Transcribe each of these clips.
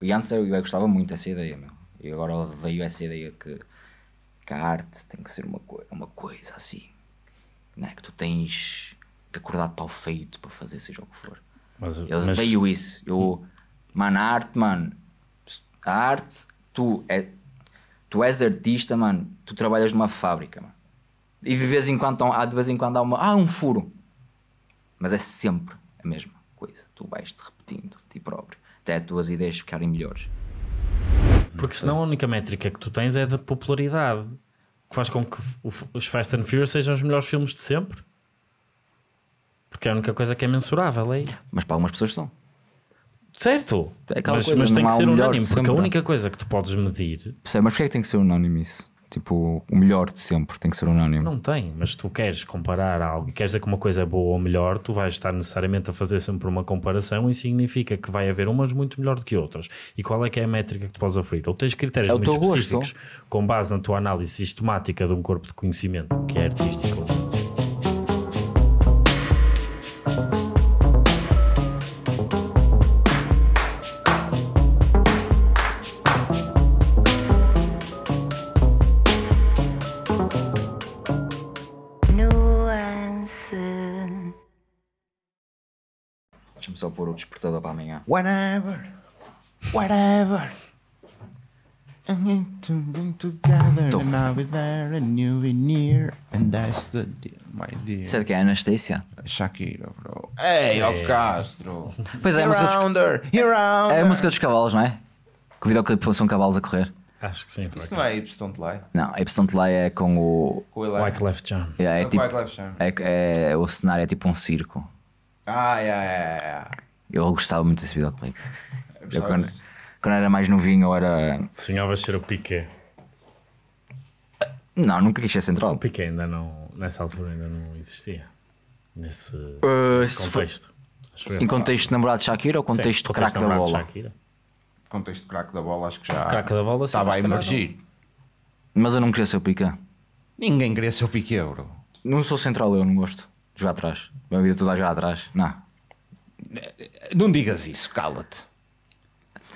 E antes eu, eu gostava muito dessa ideia, meu. E agora veio essa ideia que, que a arte tem que ser uma, co uma coisa assim. Né? Que tu tens que acordar para o feito para fazer seja o que for. Mas, mas... veio isso. Eu, mano, a arte, mano. A arte, tu, é, tu és artista, mano. Tu trabalhas numa fábrica, mano. E de vez em quando, há, de vez em quando há uma. um furo. Mas é sempre a mesma coisa. Tu vais-te repetindo, ti próprio até as tuas ideias ficarem melhores. Porque senão a única métrica que tu tens é da popularidade, que faz com que os Fast and Furious sejam os melhores filmes de sempre. Porque é a única coisa que é mensurável aí. É mas para algumas pessoas são. Certo, é mas, coisa, mas tem que ser unânime, porque a é? única coisa que tu podes medir. Sei, mas porquê é que tem que ser unânime isso? Tipo, o melhor de sempre tem que ser unânime. Não tem, mas se tu queres comparar algo, queres dizer que uma coisa é boa ou melhor, tu vais estar necessariamente a fazer sempre uma comparação e significa que vai haver umas muito melhor do que outras. E qual é que é a métrica que tu podes oferir? Ou tens critérios é muito específicos gosto. com base na tua análise sistemática de um corpo de conhecimento que é artístico. deixa pôr o despertador para amanhã. Whatever, whatever. I'm going to together and I'll be there and you'll be near and that's the deal, my dear. Será que é a Anastasia? Shakira, bro. Ei, hey, é. Castro. Pois é, a música, rounder, dos... é a música dos cavalos, não é? Que o videoclipe são cavalos a correr. Acho que sim. Isso não é Epstone de Não, Epstone de é com o. Mike o é, é, tipo- é, o cenário é tipo um circo. Ah, é, é, Eu gostava muito desse videoclipe. Eu, quando, quando era mais novinho, eu era. Sonhavas ser o Piquet? Não, nunca quis ser central. O Piquet ainda não. Nessa altura ainda não existia. Nesse, uh, nesse contexto. Foi... Em contexto de namorado de Shakira ou contexto de craque da bola? Contexto de craque da bola, acho que já. Craque da bola, Estava a emergir. Mas eu não queria ser o Piquet. Ninguém queria ser o Piquet, bro. Não sou central, eu não gosto jogar atrás. Uma vida toda a jogar atrás. Não. Não digas isso, cala-te.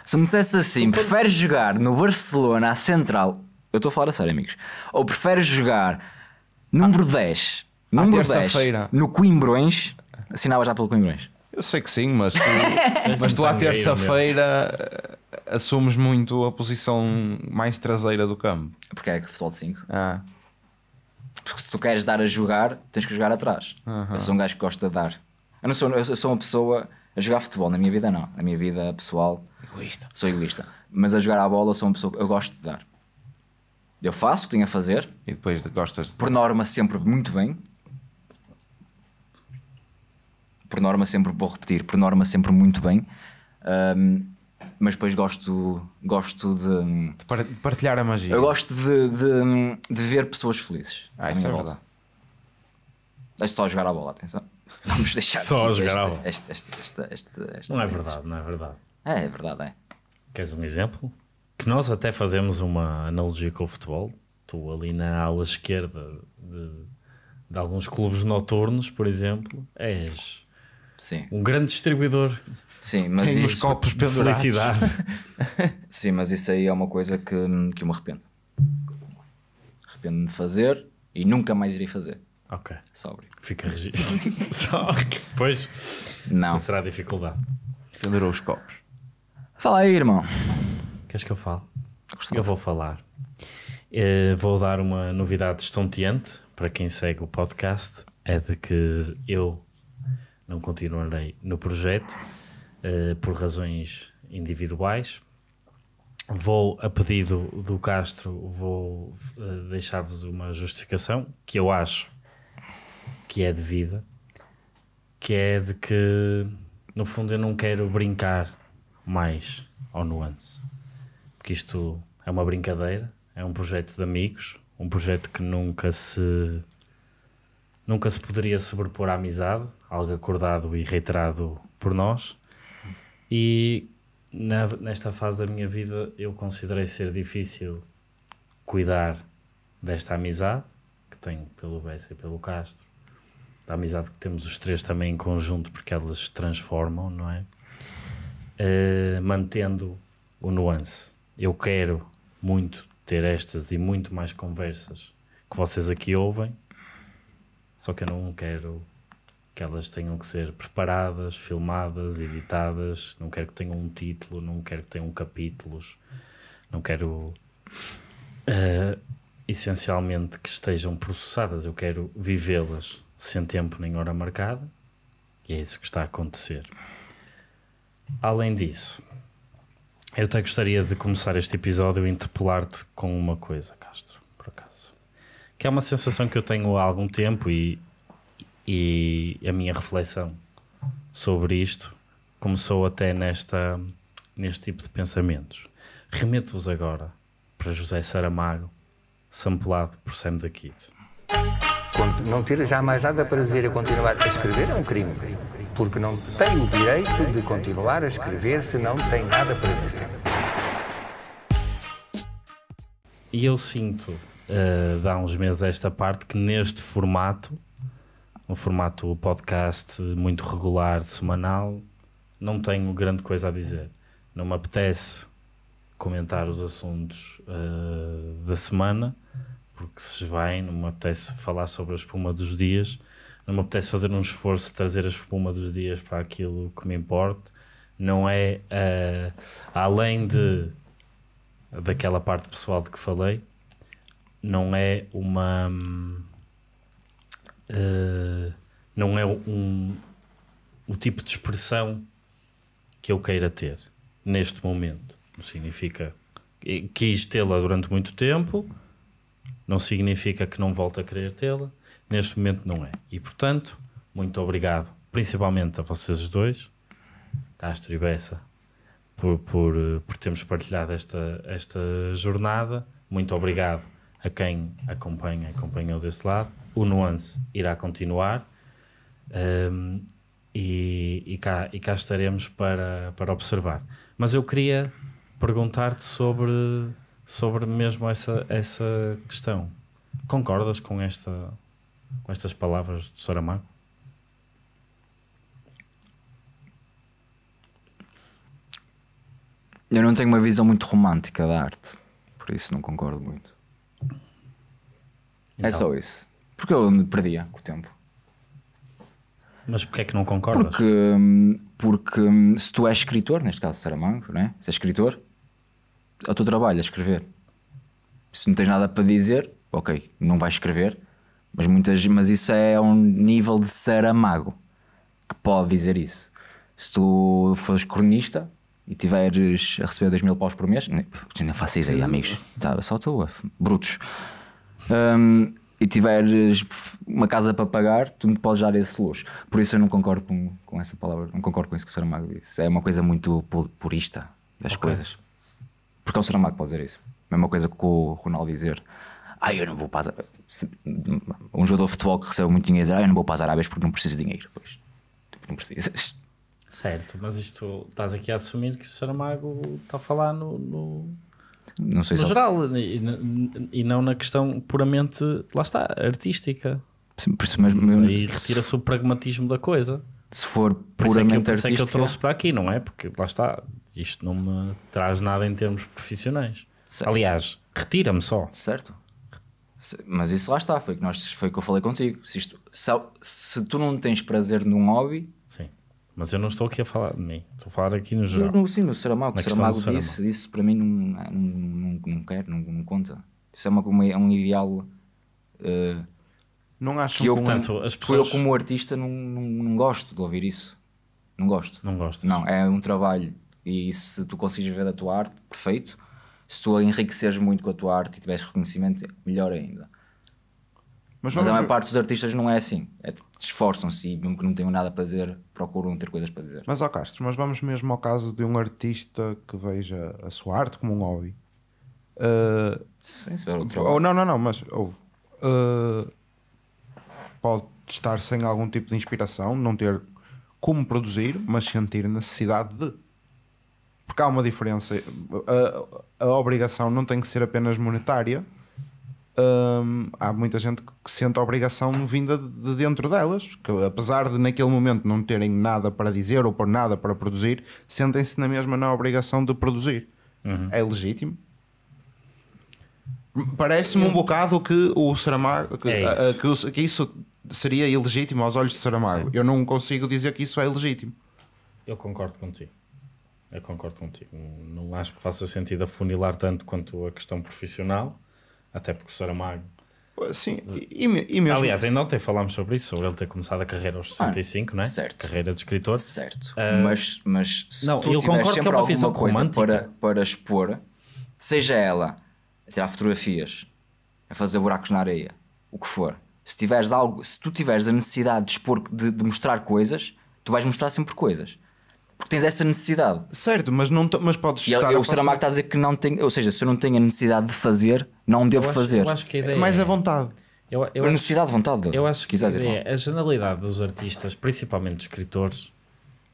Se me dissesse assim, preferes jogar no Barcelona à Central? Eu estou a falar a sério, amigos. Ou preferes jogar número ah, 10, número 10 no Coimbrões? Assinava já pelo Coimbrões. Eu sei que sim, mas tu, mas tu à terça-feira eh, assumes muito a posição mais traseira do campo. Porque é que futebol de 5. Ah. Porque se tu queres dar a jogar, tens que jogar atrás. Uhum. Eu sou um gajo que gosta de dar. Eu não sou, eu sou uma pessoa a jogar futebol, na minha vida não. Na minha vida pessoal. Egoísta. Sou egoísta. Mas a jogar à bola sou uma pessoa que eu gosto de dar. Eu faço o que tenho a fazer. E depois gostas de... Por norma sempre muito bem. Por norma sempre vou repetir, por norma sempre muito bem. Um, mas depois gosto, gosto de, de partilhar a magia. Eu gosto de, de, de ver pessoas felizes. Ah, é isso é verdade. É só jogar a bola, atenção. Vamos deixar só jogar este, a bola. Este, este, este, não é verdade, não é verdade. É, é verdade, é. Queres um exemplo? Que nós até fazemos uma analogia com o futebol. Tu ali na ala esquerda de, de alguns clubes noturnos, por exemplo, és Sim. um grande distribuidor Sim, mas Tem isso... copos pendurados. Felicidade. Sim, mas isso aí é uma coisa que, que eu me arrependo. Arrependo-me de fazer e nunca mais irei fazer. Ok. Sóbrio. Fica registro. Só que depois não. Isso será dificuldade. Pendurou os copos. Fala aí, irmão. Queres que eu fale? Gostava. Eu vou falar. Uh, vou dar uma novidade estonteante para quem segue o podcast: é de que eu não continuarei no projeto uh, por razões individuais. Vou, a pedido do Castro, vou uh, deixar-vos uma justificação que eu acho que é devida, que é de que, no fundo, eu não quero brincar mais ao nuance, porque isto é uma brincadeira, é um projeto de amigos, um projeto que nunca se nunca se poderia sobrepor à amizade, algo acordado e reiterado por nós. E na, nesta fase da minha vida eu considerei ser difícil cuidar desta amizade que tenho pelo Bessa e pelo Castro, da amizade que temos os três também em conjunto, porque elas se transformam, não é? Uh, mantendo o nuance. Eu quero muito ter estas e muito mais conversas que vocês aqui ouvem, só que eu não quero que elas tenham que ser preparadas, filmadas, editadas. Não quero que tenham um título, não quero que tenham capítulos, não quero uh, essencialmente que estejam processadas. Eu quero vivê-las sem tempo nem hora marcada, e é isso que está a acontecer. Além disso, eu até gostaria de começar este episódio interpelar-te com uma coisa, Castro, por acaso. Que é uma sensação que eu tenho há algum tempo e e a minha reflexão sobre isto começou até nesta, neste tipo de pensamentos. Remeto-vos agora para José Saramago, samplado por Sam da Kid. Não tira já mais nada para dizer a continuar a escrever é um crime, porque não tem o direito de continuar a escrever se não tem nada para dizer. E eu sinto, uh, há uns meses esta parte, que neste formato um formato podcast muito regular, semanal, não tenho grande coisa a dizer. Não me apetece comentar os assuntos uh, da semana, porque se vai, não me apetece falar sobre a espuma dos dias, não me apetece fazer um esforço de trazer a espuma dos dias para aquilo que me importa. Não é uh, além de daquela parte pessoal de que falei, não é uma hum, eh, não é um, o tipo de expressão que eu queira ter neste momento. Não significa quis tê-la durante muito tempo, não significa que não volte a querer tê-la. Neste momento não é. E portanto, muito obrigado, principalmente a vocês dois, Castro e Bessa, por, por, eh, por termos partilhado esta, esta jornada. Muito obrigado a quem acompanha, acompanhou desse lado o nuance irá continuar um, e, e, cá, e cá estaremos para, para observar. Mas eu queria perguntar-te sobre, sobre mesmo essa, essa questão. Concordas com, esta, com estas palavras de Saramago? Eu não tenho uma visão muito romântica da arte, por isso não concordo muito. É então. É só isso. Porque eu perdia com o tempo. Mas porquê é que não concordas? Porque, porque se tu és escritor, neste caso Saramango, né? se és escritor, é o teu trabalho é escrever. Se não tens nada para dizer, ok, não vais escrever, mas, muitas, mas isso é um nível de Saramago que pode dizer isso. Se tu fores cronista e tiveres a receber 2 mil paus por mês, nem, faço ideia, amigos, tá, só tu, brutos. Um, e tiveres uma casa para pagar, tu me podes dar esse luxo. Por isso eu não concordo com, com essa palavra, não concordo com isso que o Sr. Mago disse. É uma coisa muito purista das okay. coisas. Porque é o Sr. pode dizer isso. Mesma coisa que o Ronaldo dizer. Ah, eu não vou para as... Um jogador de futebol que recebe muito dinheiro dizer, ah, eu não vou para as Arábias porque não preciso de dinheiro. Pois, tipo, não precisas. Certo, mas isto estás aqui a assumir que o Saramago está a falar no, no não sei no se geral, ela... e, e, não na questão puramente, lá está, artística. Sim, por isso mesmo. mesmo e retira-se o pragmatismo da coisa. Se for é puramente por isso é que eu, artística. Por isso é que eu trouxe para aqui, não é? Porque lá está, isto não me traz nada em termos profissionais. Certo. Aliás, retira-me só. Certo. Mas isso lá está, foi que, nós, foi que eu falei contigo. Se, isto, se, se tu não tens prazer num hobby, mas eu não estou aqui a falar de mim, estou a falar aqui no geral. Não, sim, o Saramago, o Saramago disse, isso para mim não, não, não, não quero, não, não conta. Isso é, uma, uma é um ideal uh, não eh, acho que eu, portanto, como, as pessoas... eu como artista não, não, não, gosto de ouvir isso. Não gosto. Não gosto. Não, é um trabalho e se tu consegues ver a tua arte, perfeito. Se tu enriqueceres muito com a tua arte e tiveres reconhecimento, melhor ainda mas, mas a maior parte dos artistas não é assim. É, Esforçam-se e, mesmo que não tenham nada para dizer, procuram ter coisas para dizer. Mas, ó Castro, mas vamos mesmo ao caso de um artista que veja a sua arte como um hobby. Uh, Sem saber outro. Ah, ou, não, não, não, mas. Ou, uh, pode estar sem algum tipo de inspiração, não ter como produzir, mas sentir necessidade de. Porque há uma diferença. a, ah, a obrigação não tem que ser apenas monetária hum, há muita gente que sente a obrigação vinda de dentro delas, que apesar de naquele momento não terem nada para dizer ou por nada para produzir, sentem-se na mesma na obrigação de produzir. Uhum. É legítimo. Parece-me um bocado que o Saramago que, é isso. que, isso seria ilegítimo aos olhos de Saramago. Sim. Eu não consigo dizer que isso é ilegítimo. Eu concordo contigo. Eu concordo contigo. Não acho que faça sentido afunilar tanto quanto a questão profissional. Até porque o Saramago. Sim, e, e mesmo... Aliás, ainda ontem falámos sobre isso, sobre ele ter começado a carreira aos 65, ah, não é? Certo. Carreira de escritor. Certo. Uh, mas, mas se não, tu eu concordo sempre que é uma visão coisa romântica. para, para expor, seja ela a tirar fotografias, a fazer buracos na areia, o que for, se tiveres algo, se tu tiveres a necessidade de expor, de, de mostrar coisas, tu vais mostrar sempre coisas. Porque tens essa necessidade. Certo, mas, não mas podes e é estar. É eu, o Saramago está a dizer que não tem. Ou seja, se eu não tenho a necessidade de fazer, não devo eu acho, fazer. Eu acho que a é ideia. É mais a vontade. Eu, eu a acho, necessidade de vontade. Eu acho que a, ideia, a generalidade dos artistas, principalmente dos escritores,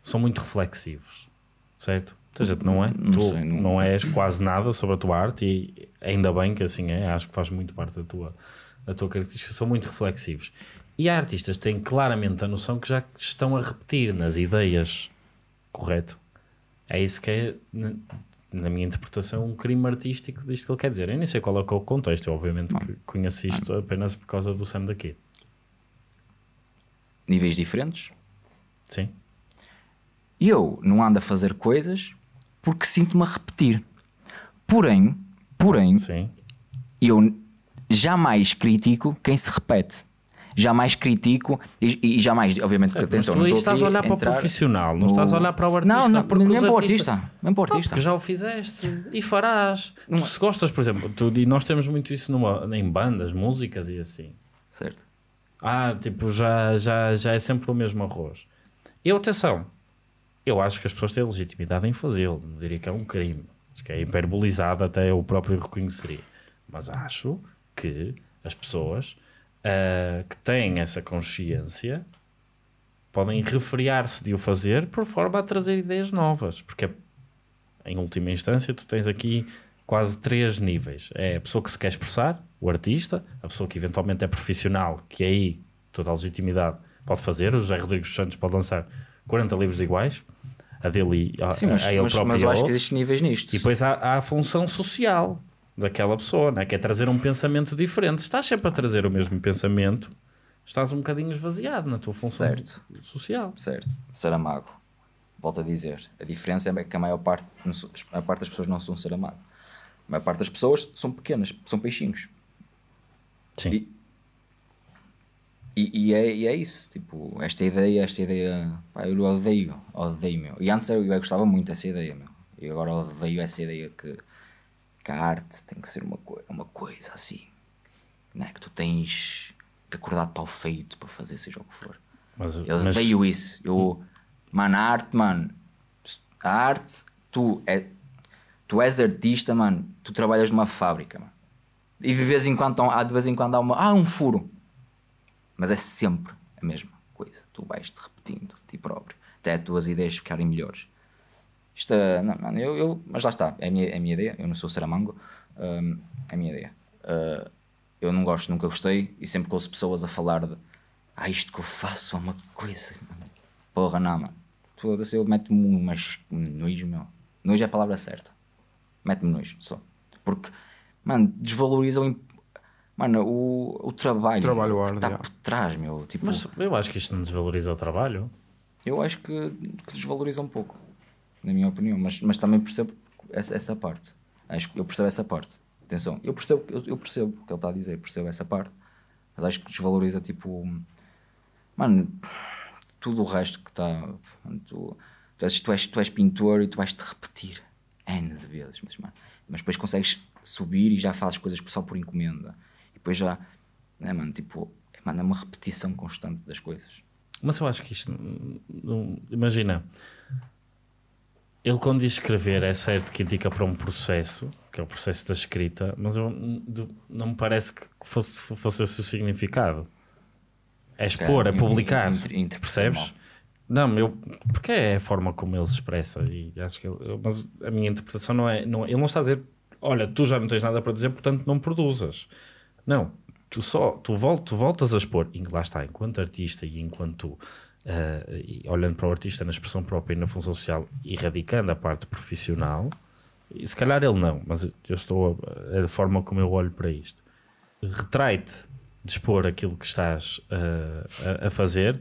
são muito reflexivos. Certo? Tu gente não é? Não tu sei, não... não és quase nada sobre a tua arte e ainda bem que assim é. Acho que faz muito parte da tua, da tua característica. São muito reflexivos. E há artistas que têm claramente a noção que já estão a repetir nas ideias correto. É isso que é, na minha interpretação, um crime artístico disto que ele quer dizer. Eu nem sei qual é, é o contexto, eu obviamente não. isto apenas por causa do Sam daqui. Níveis diferentes? Sim. Eu não ando a fazer coisas porque sinto-me a repetir. Porém, porém, Sim. eu jamais critico quem se repete jamais critico e, e jamais, obviamente, é, atenção, mas tu estás a olhar para o profissional, não no... estás a olhar para o artista. Não, não porque nem para o artista, nem para o artista. Porque já o fizeste e farás. Não. Tu, se gostas, por exemplo, tu, e nós temos muito isso numa, em bandas, músicas e assim. Certo. Ah, tipo, já, já, já é sempre o mesmo arroz. E atenção, eu acho que as pessoas têm legitimidade em fazê-lo, não diria que é um crime. Acho que é hiperbolizado, até eu próprio reconheceria. Mas acho que as pessoas uh, que têm essa consciência podem refriar-se de o fazer por forma a trazer ideias novas, porque é, em última instância tu tens aqui quase três níveis. É a pessoa que se quer expressar, o artista, a pessoa que eventualmente é profissional, que aí toda a legitimidade pode fazer, o José Rodrigues Santos pode lançar 40 livros iguais, a dele e a, Sim, mas, a ele mas, próprio. Mas eu acho que existem níveis nisto. E depois há, há a função social, daquela pessoa, né? que é trazer um pensamento diferente. Estás sempre a trazer o mesmo pensamento, estás um bocadinho esvaziado na tua função certo. social. Certo, Saramago. Volto a dizer, a diferença é que a maior parte, a maior parte das pessoas não são Saramago. A maior parte das pessoas são pequenas, são peixinhos. Sim. E, e, e, é, e é, isso, tipo, esta ideia, esta ideia, pá, eu odeio, odeio, meu. E antes eu, eu gostava muito dessa ideia, meu. E agora odeio essa ideia que a arte tem que ser uma, co uma coisa assim, né? que tu tens que acordar para o feito para fazer seja o que for. Mas, eu mas... veio isso. Eu, mano, a arte, mano, a arte, tu, é, tu és artista, mano, tu trabalhas numa fábrica, mano. E de vez em quando há, de vez em quando há uma, ah, um furo. Mas é sempre a mesma coisa. Tu vais-te repetindo, ti próprio, até as tuas ideias ficarem melhores. Isto, eh, não, mano, eu, eu, mas lá está, é a minha, é a minha ideia, eu não sou Saramango, um, é a minha ideia. Uh, eu não gosto, nunca gostei, e sempre que ouço pessoas a falar de ah, isto que eu faço é uma coisa, mano. porra, não, mano. Foda-se, eu meto-me umas nojo, meu. Nojo é a palavra certa. Mete-me nojo, só. Porque, mano, desvalorizam mano, o, o trabalho, o trabalho que está por trás, meu. Tipo, Mas eu acho que isto não desvaloriza o trabalho. Eu acho que, que desvaloriza um pouco na minha opinião, mas, mas também percebo essa, essa parte. Acho que eu percebo essa parte. Atenção, eu percebo, eu, eu percebo o que ele está a dizer, percebo essa parte, mas acho que desvaloriza tipo. Mano, tudo o resto que está. Tu, tu, és, tu, és, tu és pintor e tu vais te repetir N de vezes, mas, mano, mas depois consegues subir e já fazes coisas só por encomenda. E depois já. Né, mano, tipo, mano, é uma repetição constante das coisas. Mas eu acho que isto. imagina, ele, quando diz escrever, é certo que indica para um processo, que é o processo da escrita, mas eu, não me parece que fosse, fosse esse o significado. É expor, é publicar. percebes? Não, eu, porque é a forma como ele se expressa. E acho que eu, mas a minha interpretação não é, não, Ele não está a dizer, olha, tu já não tens nada para dizer, portanto não produzas. Não, tu só tu, vol, tu voltas a expor. E lá está, enquanto artista e enquanto uh, olhando para o artista na expressão própria e na função social, erradicando a parte profissional, e se calhar ele não, mas eu estou a, a forma como eu olho para isto. Retrai-te de expor aquilo que estás uh, a, a, fazer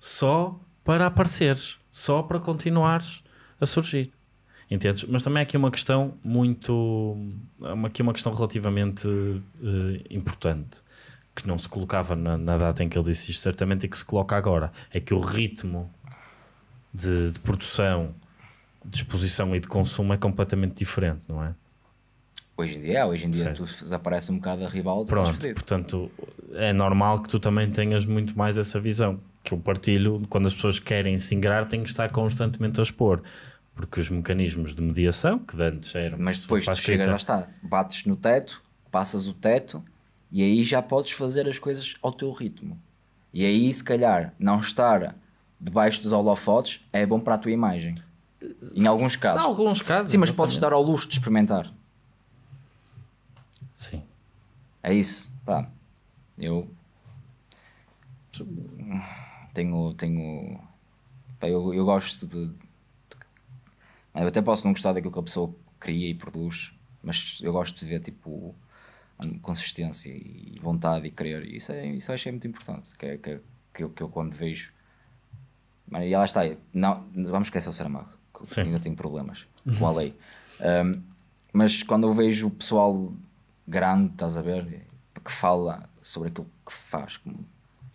só para apareceres, só para continuares a surgir. Entendes? Mas também há aqui uma questão muito. Há aqui uma questão relativamente uh, importante que não se colocava na, na, data em que ele disse isto, certamente, e que se coloca agora, é que o ritmo de, de produção, de exposição e de consumo é completamente diferente, não é? Hoje em dia, hoje em dia tu desaparece um bocado a rival Pronto, portanto, é normal que tu também tenhas muito mais essa visão que eu partilho. Quando as pessoas querem se ingrar, têm que estar constantemente a expor, porque os mecanismos de mediação que antes eram, mas depois tu chegas, lá está, bates no teto, passas o teto e aí já podes fazer as coisas ao teu ritmo. E aí, se calhar, não estar debaixo dos holofotes é bom para a tua imagem. Em alguns casos. Em alguns casos. Sim, mas exatamente. podes dar ao luxo de experimentar. Sim. É isso. Pá, eu. Tenho. tenho... Pá, eu, eu gosto de. Eu até posso não gostar daquilo que a pessoa cria e produz, mas eu gosto de ver tipo consistência e vontade e querer. isso, é, isso eu achei muito importante, que, é, que, é, que, eu, que eu quando vejo. E lá está, não, vamos esquecer o Saramago, que Sim. ainda tenho problemas com a lei. Um, mas quando eu vejo o pessoal grande, estás a ver, que fala sobre aquilo que faz, como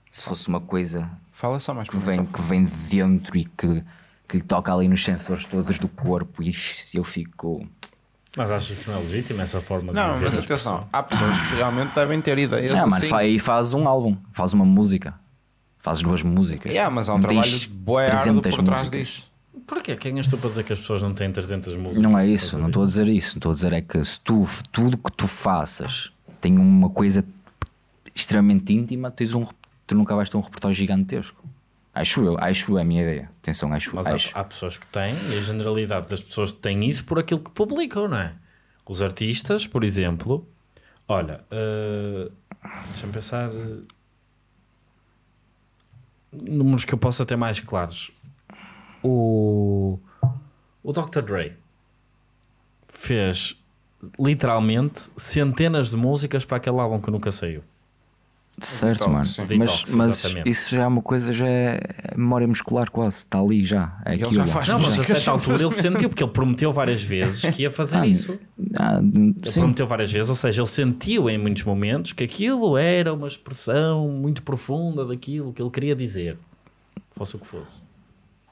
se fosse uma coisa fala só mais que, vem, que vem de dentro e que, que lhe toca ali nos sensores todos do corpo, e eu fico mas achas que não é legítima essa forma não, de Não, mas atenção, há pessoas que realmente devem ter ideias. É, mas aí faz um álbum, faz uma música, faz duas músicas. É, mas há um trabalho de boa árduo por trás disso. Porquê? Quem és tu para dizer que as pessoas não têm 300 músicas? Não é isso, não estou a dizer isso. Estou a dizer é que se tu, tudo que tu faças tem uma coisa extremamente íntima, tens um, tu nunca vais ter um repertório gigantesco. Acho eu, acho a minha ideia. Atenção, acho, Mas acho. Há, há pessoas que têm, e a generalidade das pessoas têm isso por aquilo que publicam, não é? Os artistas, por exemplo, olha, uh, deixa-me pensar eh, números que eu possa ter mais claros. O, o Dr. Dre fez literalmente centenas de músicas para aquele álbum que nunca saiu. Certo, detox, mano. mas, mas isso já é uma coisa, já é memória muscular quase, está ali já. É aquilo já faz não, mas a certa altura ele sentiu, porque ele prometeu várias vezes que ia fazer ah, isso. Ah, ele prometeu várias vezes, ou seja, ele sentiu em muitos momentos que aquilo era uma expressão muito profunda daquilo que ele queria dizer, fosse o que fosse.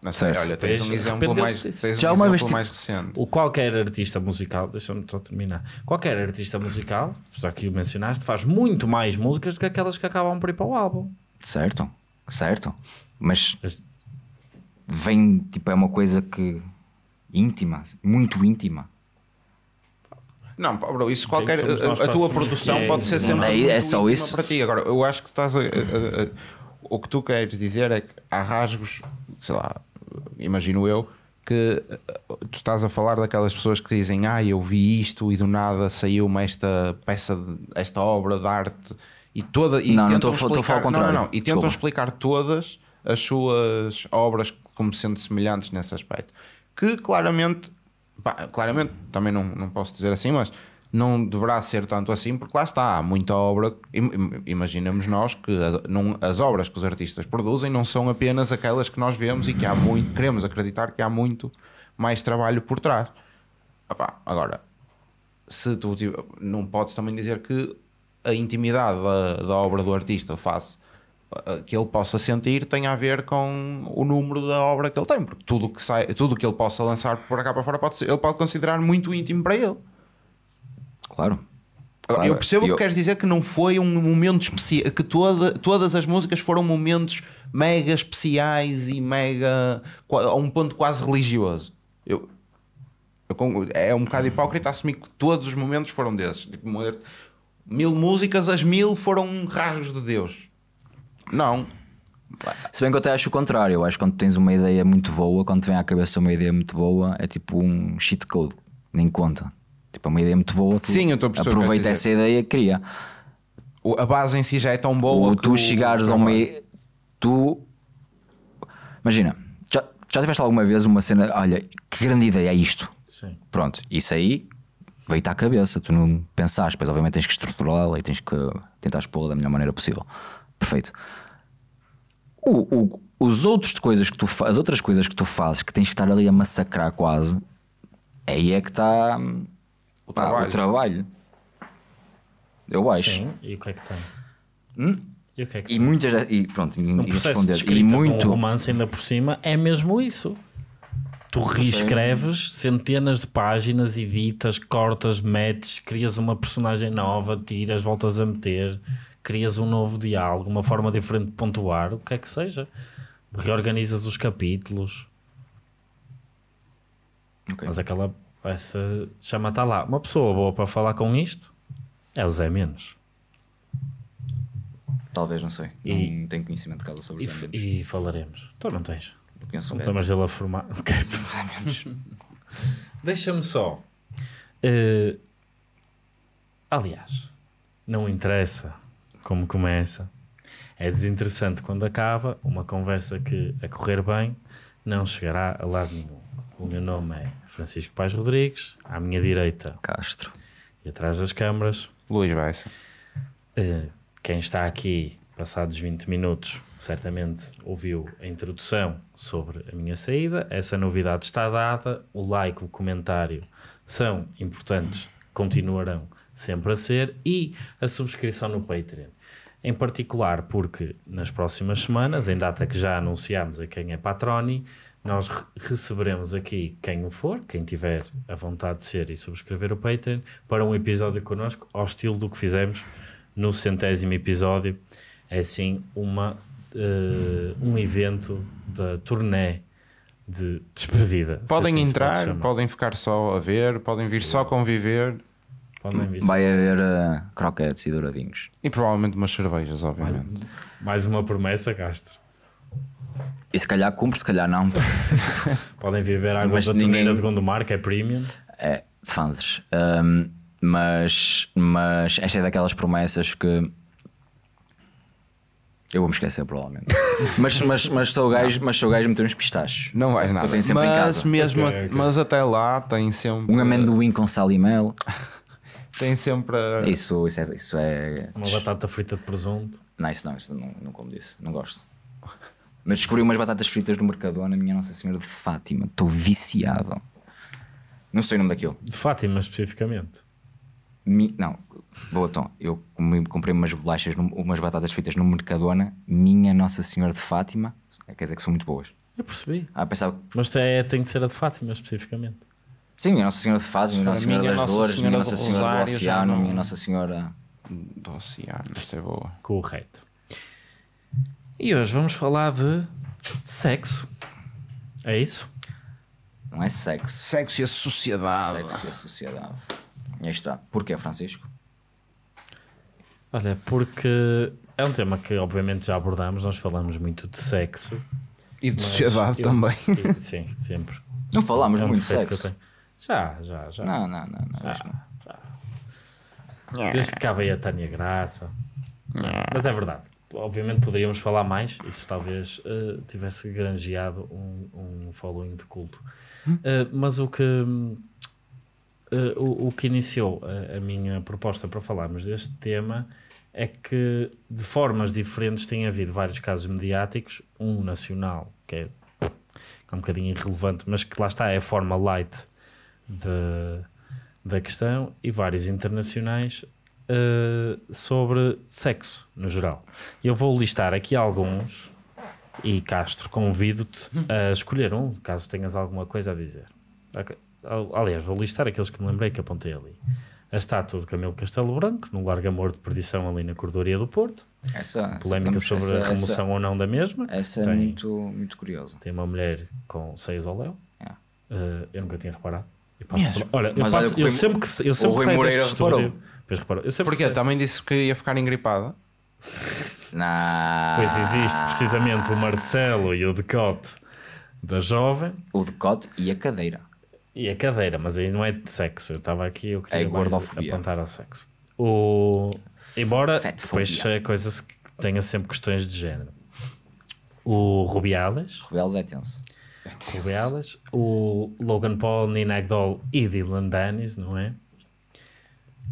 Não sei, olha, tens um exemplo, mais, tens já um uma exemplo vez, mais recente. O qualquer artista musical, deixa-me só terminar. Qualquer artista musical, já que o mencionaste, faz muito mais músicas do que aquelas que acabam por ir para o álbum. Certo, certo. Mas vem, tipo, é uma coisa que íntima, muito íntima. Não, bro, isso qualquer. A, a tua produção é, pode ser sempre. É, é só isso. Para ti. Agora, eu acho que estás a, a, o que tu queres dizer é que há rasgos, sei lá, imagino eu, que eh, tu estás a falar daquelas pessoas que dizem ah, eu vi isto e do nada saiu-me esta peça, esta obra de arte e toda e não, não estou, a falar contrário. Não, não, e tentam Desculpa. explicar todas as suas obras como sendo semelhantes nesse aspecto. Que claramente, pá, claramente, também não, não posso dizer assim, mas não deverá ser tanto assim, porque lá está, há muita obra. Imaginamos nós que as, não, as obras que os artistas produzem não são apenas aquelas que nós vemos e que há muito, queremos acreditar que há muito mais trabalho por trás. agora, se tu não podes também dizer que a intimidade da, da obra do artista face eh, que ele possa sentir tem a ver com o número da obra que ele tem, porque tudo que sai, tudo que ele possa lançar por cá para fora pode ser, ele pode considerar muito íntimo para ele claro. claro. Eu percebo eu... que queres dizer que não foi um momento especial, que toda, todas as músicas foram momentos mega especiais e mega a um ponto quase religioso. Eu, eu é um bocado hipócrita assumir que todos os momentos foram desses. Tipo, mil músicas, as mil foram rasgos de Deus. Não. Se bem que eu até acho o contrário, eu acho que quando tens uma ideia muito boa, quando te vem à cabeça uma ideia muito boa, é tipo um cheat code, nem conta. Tipo, é uma ideia muito boa. Sim, eu estou a perceber. Aproveita essa ideia, cria. O- A base em si já é tão boa. Ou que tu chegares a uma. Tu. Imagina, já, já tiveste alguma vez uma cena. Olha, que grande ideia é isto. Sim. Pronto, isso aí veio-te à cabeça. Tu não pensaste, pois obviamente tens que estruturá-la e tens que tentar expô-la da melhor maneira possível. Perfeito. O- o- os outros coisas que tu fa- as outras coisas que tu fazes que tens que estar ali a massacrar quase, aí é que está. O Pá, trabalho. O trabalho. Eu acho. Sim, e o que é que tem? Hum? E, que é que e muitas. E pronto, um processo de escrita, e muito. Um romance ainda por cima é mesmo isso. Tu reescreves centenas de páginas, editas, cortas, metes, crias uma personagem nova, tiras, voltas a meter, crias um novo diálogo, uma forma diferente de pontuar, o que é que seja. Reorganizas os capítulos. Okay. Mas aquela essa chama está lá. Uma pessoa boa para falar com isto é o Zé Menos. Talvez, não sei. E, não tenho conhecimento de casa sobre o Zé Menos. E falaremos. Tu não tens. Eu conheço um não estamos ele a formar. Ok, Zé Menos. Deixa-me só. Uh, aliás, não interessa como começa. É desinteressante quando acaba. Uma conversa que a correr bem não chegará a lado nenhum. O meu nome é Francisco Pais Rodrigues, à minha direita Castro e atrás das câmaras Luís Weiss. Eh, quem está aqui, passados 20 minutos, certamente ouviu a introdução sobre a minha saída. Essa novidade está dada. O like, o comentário são importantes, continuarão sempre a ser. E a subscrição no Patreon. Em particular, porque nas próximas semanas, em data que já anunciámos a quem é Patroni, nós re receberemos aqui quem o for, quem tiver a vontade de ser e subscrever o Patreon, para um episódio connosco, ao estilo do que fizemos no centésimo episódio. É assim uma, uh, um evento da turnê de despedida. Podem assim entrar, podem ficar só a ver, podem vir só conviver. Vai haver uh, croquetes e douradinhos. E provavelmente umas cervejas, obviamente. Mais, mais uma promessa, Castro. E se calhar cumpre, se calhar não. Podem viver água mas da ninguém... torneira de Gondomar, que é premium. É, fãs. Um, mas, mas esta é daquelas promessas que eu vou me esquecer, provavelmente. mas, mas, mas sou o gajo, de mas sou meter uns pistachos. Não vais nada. Eu tenho sempre mas, em casa. Mesmo, okay, okay. Mas até lá tem sempre. Um amendoim com sal e mel. tem sempre. Isso, isso, é, isso é. Uma batata frita de presunto. Não, isso não, isso não, não como disse, Não gosto. Mas descobri umas batatas fritas no Mercadona, minha Nossa Senhora de Fátima. Estou viciado. Não sei o nome daquilo. De Fátima, especificamente. Mi, não, boa tom. Então, eu comprei umas bolachas, umas batatas fritas no Mercadona, minha Nossa Senhora de Fátima. Quer dizer que são muito boas. Eu percebi. Ah, pensava... Mas tem de é, ser a de Fátima, especificamente. Sim, minha Nossa Senhora de Fátima, minha Nossa Senhora minha das Dores, minha Nossa Senhora do, Rosário, do Oceano, não... minha Nossa Senhora. Do Oceano, isto é boa. Correto. E hoje vamos falar de sexo. É isso? Não é sexo. Sexo e a sociedade. Sexo e a sociedade. E aí está. Porquê, Francisco? Olha, porque é um tema que obviamente já abordamos, nós falamos muito de sexo. E de sociedade eu, também. sim, sempre. Não falámos é um muito de sexo. Já, já, já. Não, não, não. não já, já. Desde que cá veio a Tânia Graça. É. Mas é verdade obviamente poderíamos falar mais, isso talvez uh, tivesse granjeado um, um following de culto. Uh, mas o que, uh, o, o, que iniciou a, a, minha proposta para falarmos deste tema é que, de formas diferentes, tem havido vários casos mediáticos, um nacional, que é, é um bocadinho irrelevante, mas que lá está, é a forma light de, da questão, e vários internacionais uh, sobre sexo no geral. Eu vou listar aqui alguns e Castro, convido-te a escolher um, caso tenhas alguma coisa a dizer. Aliás, vou listar aqueles que me lembrei que apontei ali. A estátua de Camilo Castelo Branco, no Largo Amor de Perdição, ali na Cordoria do Porto. Essa, Polémica essa, sobre essa, a remoção ou não da mesma. Essa é tem, é muito, muito curiosa. Tem uma mulher com seios ao léu. Uh, eu nunca tinha reparado. Eu passo, olha, eu, passo, olha, eu, sempre que eu sempre o Rui Moreira Estúdio, mas eu Porquê? Também disse que ia ficar engripada? Não. Depois existe precisamente o Marcelo e o decote da jovem. O decote e a cadeira. E a cadeira, mas aí não é de sexo. Eu estava aqui, eu queria é apontar ao sexo. O... Embora depois a coisa tenha sempre questões de género. O Rubiales. Rubiales é tenso. É tenso. Rubiales. O Logan Paul, Nina Agdol e Dylan Dennis, não é?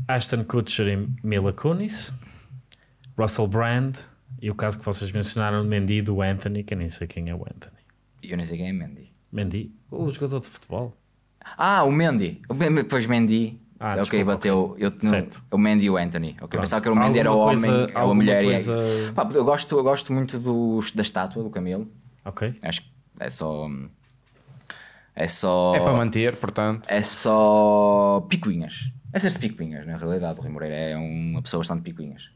Ashton Kutcher e Mila Kunis, Russell Brand e o caso que vocês mencionaram Mendy do Anthony, que nem sei quem é o Anthony. Eu nem sei quem é Mendy. Mendy? O jogador de futebol. Ah, o Mendy. Pois Mendy. Ah, ok, desculpa, bateu. Okay. Eu, certo. o Mandy e o Anthony. Ok, Pronto. pensava que era o Mandy, era o homem, coisa, ou a mulher. Coisa... E... Pá, eu, gosto, eu gosto muito do, da estátua do Camilo. Ok. Acho que é só. É só. É para manter, portanto. É só. Picuinhas a ser-se picuinhas, na realidade. O Rui Moreira é uma pessoa bastante picuinhas.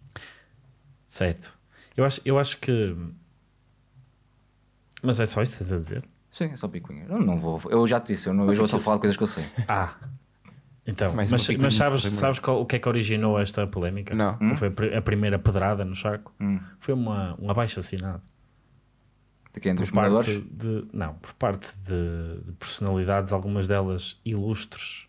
Certo. Eu acho, eu acho que. Mas é só isso que estás a dizer? Sim, é só picuinhas. Eu não vou. Eu já te disse, eu, não, eu vou é só falar de coisas que eu sei. Ah. Então, mas, mas, sabes, sabes qual, o que é que originou esta polémica? Não. Hum? Foi a primeira pedrada no charco? Hum. Foi uma, um abaixo assinado. De quem? Dos por moradores? De, não, por parte de, de personalidades, algumas delas ilustres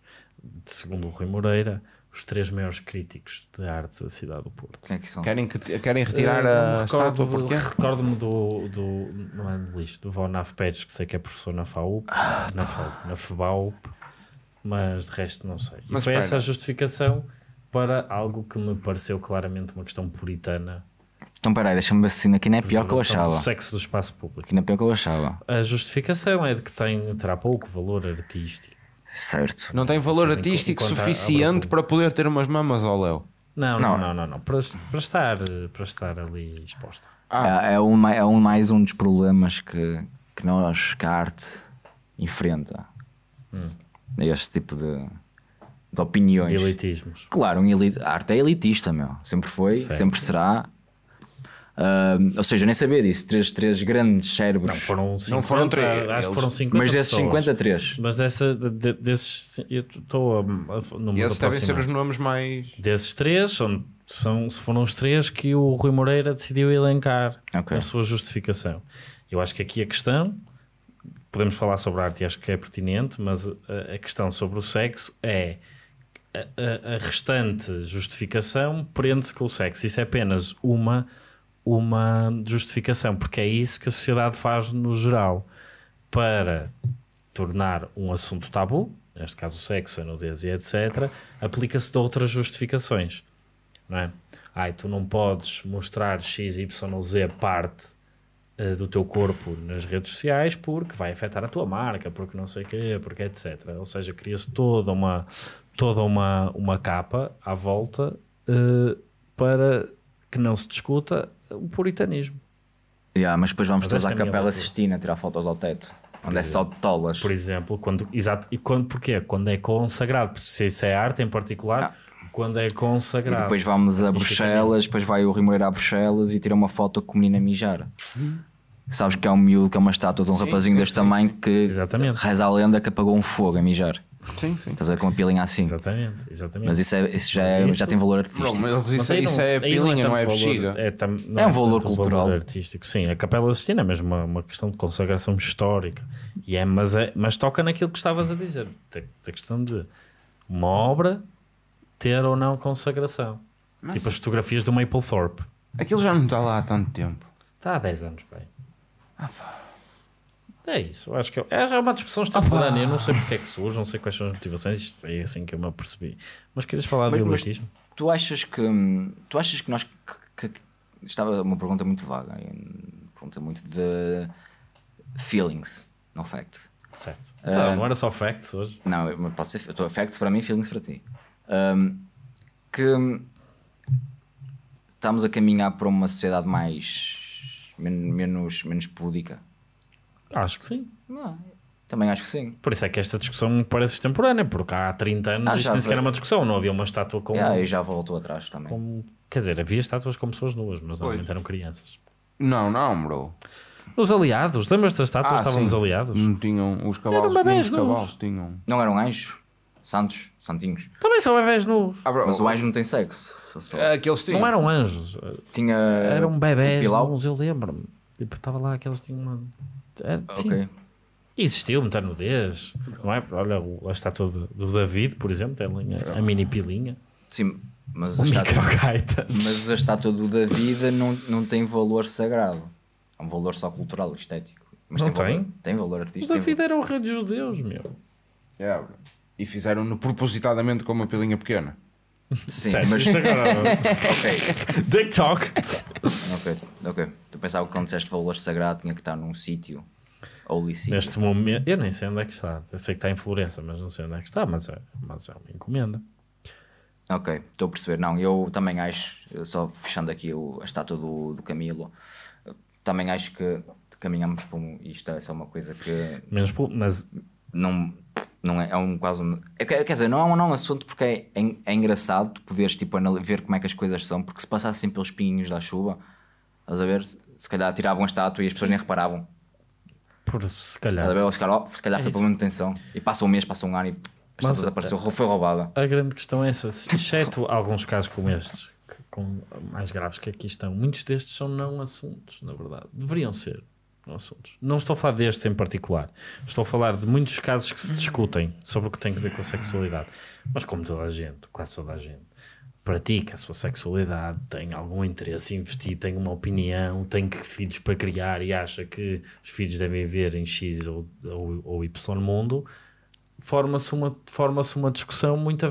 segundo o Rui Moreira, os três maiores críticos de arte da cidade do Porto. Quem é que são? Querem, que, querem retirar uh, a estátua Recordo-me do, do, não é, Luís, do Von Pérez, que sei que é professor na FAUP, ah, na, FAUP na FBAUP, mas de resto não sei. E foi espera. essa a justificação para algo que me pareceu claramente uma questão puritana. Então peraí, deixa-me ver se aqui não é pior que eu achava. O sexo do espaço público. Aqui não é pior que eu achava. A justificação é de que tem, terá pouco valor artístico Certo. Não tem valor artístico suficiente para poder ter umas mamas ao Léo. Não, não, não, não, não. Para, para, estar, para estar ali exposta. Ah. É, é, um, é um, mais um dos problemas que, que nós, que a arte, enfrenta. Hum. Este tipo de, de opiniões. De elitismos. Claro, um elit, a arte é elitista, meu. Sempre foi, certo. sempre será. Uh, ou seja, nem sabia disso. Três, três grandes cérebros. Não foram 50, não foram acho que foram 50 Mas desses 53. Mas dessa, de, desses. Eu estou a. a Esses devem ser os nomes mais. Desses três, são, são, foram os três que o Rui Moreira decidiu elencar okay. na sua justificação. Eu acho que aqui a questão. Podemos falar sobre arte e acho que é pertinente, mas a, a questão sobre o sexo é. A, a restante justificação prende-se com o sexo. Isso é apenas uma uma justificação, porque é isso que a sociedade faz no geral para tornar um assunto tabu, neste caso o sexo, a nudez e etc., aplica-se de outras justificações. Não é? Ai, tu não podes mostrar X, Y ou Z parte uh, do teu corpo nas redes sociais porque vai afetar a tua marca, porque não sei o quê, porque etc. Ou seja, cria-se toda uma, toda uma, uma capa à volta uh, para que não se discuta o puritanismo. Yeah, mas depois vamos todos à é Capela Sistina tirar fotos ao teto. Onde exemplo, é, é só de tolas. Por exemplo, quando, exato, e quando, porquê? Quando é consagrado, se isso é arte em particular, ah. quando é consagrado. E depois vamos a Bruxelas, depois vai o Rui Moreira a Bruxelas e tira uma foto com o menino a mijar. Sabes que é um miúdo, que é uma estátua de um sim, rapazinho sim, deste sim, tamanho que Exatamente. reza a lenda que apagou um fogo a mijar. Sim, sim. Estás a ver com uma pilinha assim. Exatamente, exatamente. Mas isso, é, isso já, é- isso, já tem valor artístico. mas isso, é- isso é, é pilinha, não é, bexiga. É, tam, não é um valor cultural. Valor artístico. Sim, a Capela Sistina é mesmo uma, uma, questão de consagração histórica. E é, mas, é, mas toca naquilo que estavas a dizer, da, da questão de uma obra ter ou não consagração. Mas tipo as fotografias do Maplethorpe. Aquilo já não está lá há tanto tempo. Está há 10 anos, pai Ah, pá. É isso, acho que é, é, é uma discussão ah, extemporânea. Ah, eu não sei porque é que surge, não sei quais são as motivações, isto foi assim que eu me apercebi. Mas querias falar mas, de Tu achas que tu achas que nós que, que, estava uma pergunta muito vaga, uma pergunta muito de feelings, não facts. Certo. Então, uh, não era só facts hoje. Não, eu pode ser eu estou facts para mim feelings para ti. Um, que estamos a caminhar para uma sociedade mais menos, menos, menos púdica Acho que sim. Não, também acho que sim. Por isso é que esta discussão parece extemporânea, porque há 30 anos ah, isto nem sequer era uma discussão, não havia uma estátua com. Ah, e já voltou atrás também. Com, quer dizer, havia estátuas com pessoas nuas, mas normalmente eram crianças. Não, não, bro. Os aliados, lembras das estátuas? Ah, Estávamos aliados. Não tinham os cavalos. Eram bebés nus. Cavalos, tinham. Não eram anjos? Santos? Santinhos? Também são bebés nus. Ah, bro, mas o anjo não tem sexo. Só... É, aqueles tinham. Não eram anjos. Tinha... Eram bebés nus, eu lembro-me. Tipo, estava lá, aqueles tinham uma é, ah, ok. existiu muita nudez, não é? Olha a estátua do, do David, por exemplo, tem a, a mini pilinha. Sim, mas a, estátua, mas a estátua do David não, não tem valor sagrado. É um valor só cultural, estético. Mas não tem? Tem valor, tem valor artístico. O David era o rei dos judeus, meu. É, e fizeram-no propositadamente com uma pilinha pequena. Sim, certo. mas. ok. TikTok. Ok, ok. Tu pensava que quando disseste valor sagrado tinha que estar num sítio. Holy sítio. Neste momento. Eu nem sei onde é que está. Eu sei que está em Florença, mas não sei onde é que está. Mas é, mas é uma encomenda. Ok, estou a perceber. Não, eu também acho, só fechando aqui o, a estátua do, do Camilo, também acho que caminhamos para um, isto é só uma coisa que. Menos por, mas. Não não é, é um quase um, é, quer dizer, não é um, não é um assunto porque é, é, é engraçado tu poderes tipo, ver como é que as coisas são, porque se passassem pelos pinhos da chuva, estás a ver? Se, se calhar tiravam a estátua e as pessoas nem reparavam. Por se calhar. a ver? Se calhar, oh, se calhar é foi isso. para manutenção. E passa um mês, passa um ano e a estátua Mas, desapareceu, foi roubada. A grande questão é essa, exceto alguns casos como estes, que, com, mais graves que aqui estão, muitos destes são não assuntos, na verdade. Deveriam ser assuntos. Não estou a falar destes em particular. Estou a falar de muitos casos que se discutem sobre o que tem a ver com a sexualidade. Mas como toda a gente, quase toda a gente, pratica a sua sexualidade, tem algum interesse em investir, tem uma opinião, tem que filhos para criar e acha que os filhos devem viver em X ou, ou, ou Y mundo, forma-se uma, forma uma discussão muita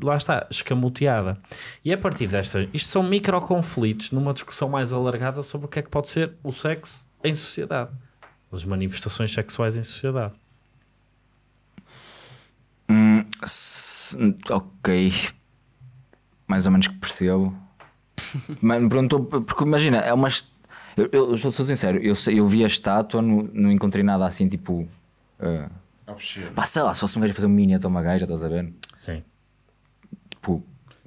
lá está, escamoteada. E é a partir desta, isto são micro conflitos numa discussão mais alargada sobre o que é que pode ser o sexo em sociedade. As manifestações sexuais em sociedade. Hum, ok. Mais ou menos que percebo. Mas perguntou porque imagina, é uma. Eu, eu, sou sincero, eu, eu vi a estátua, não, não encontrei nada assim tipo. Uh, eh, passa sei lá, se fosse um gajo a fazer um mini a uma gaja, estás a ver? Sim. Tipo,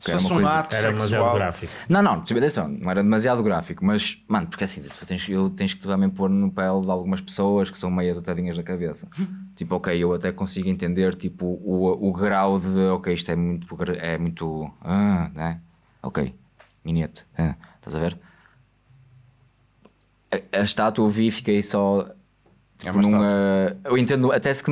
se era uma coisa, era demasiado gráfico. Não, não, atenção, não era demasiado gráfico, mas, mano, porque assim, tu tens, eu, tens que também pôr no pele de algumas pessoas que são meias atadinhas da cabeça. tipo, ok, eu até consigo entender, tipo, o, o grau de, ok, isto é muito, é muito, ah, né? Ok, minete, ah, estás a ver? A, a estátua eu vi e fiquei só... É tipo, é numa, Eu entendo, até se que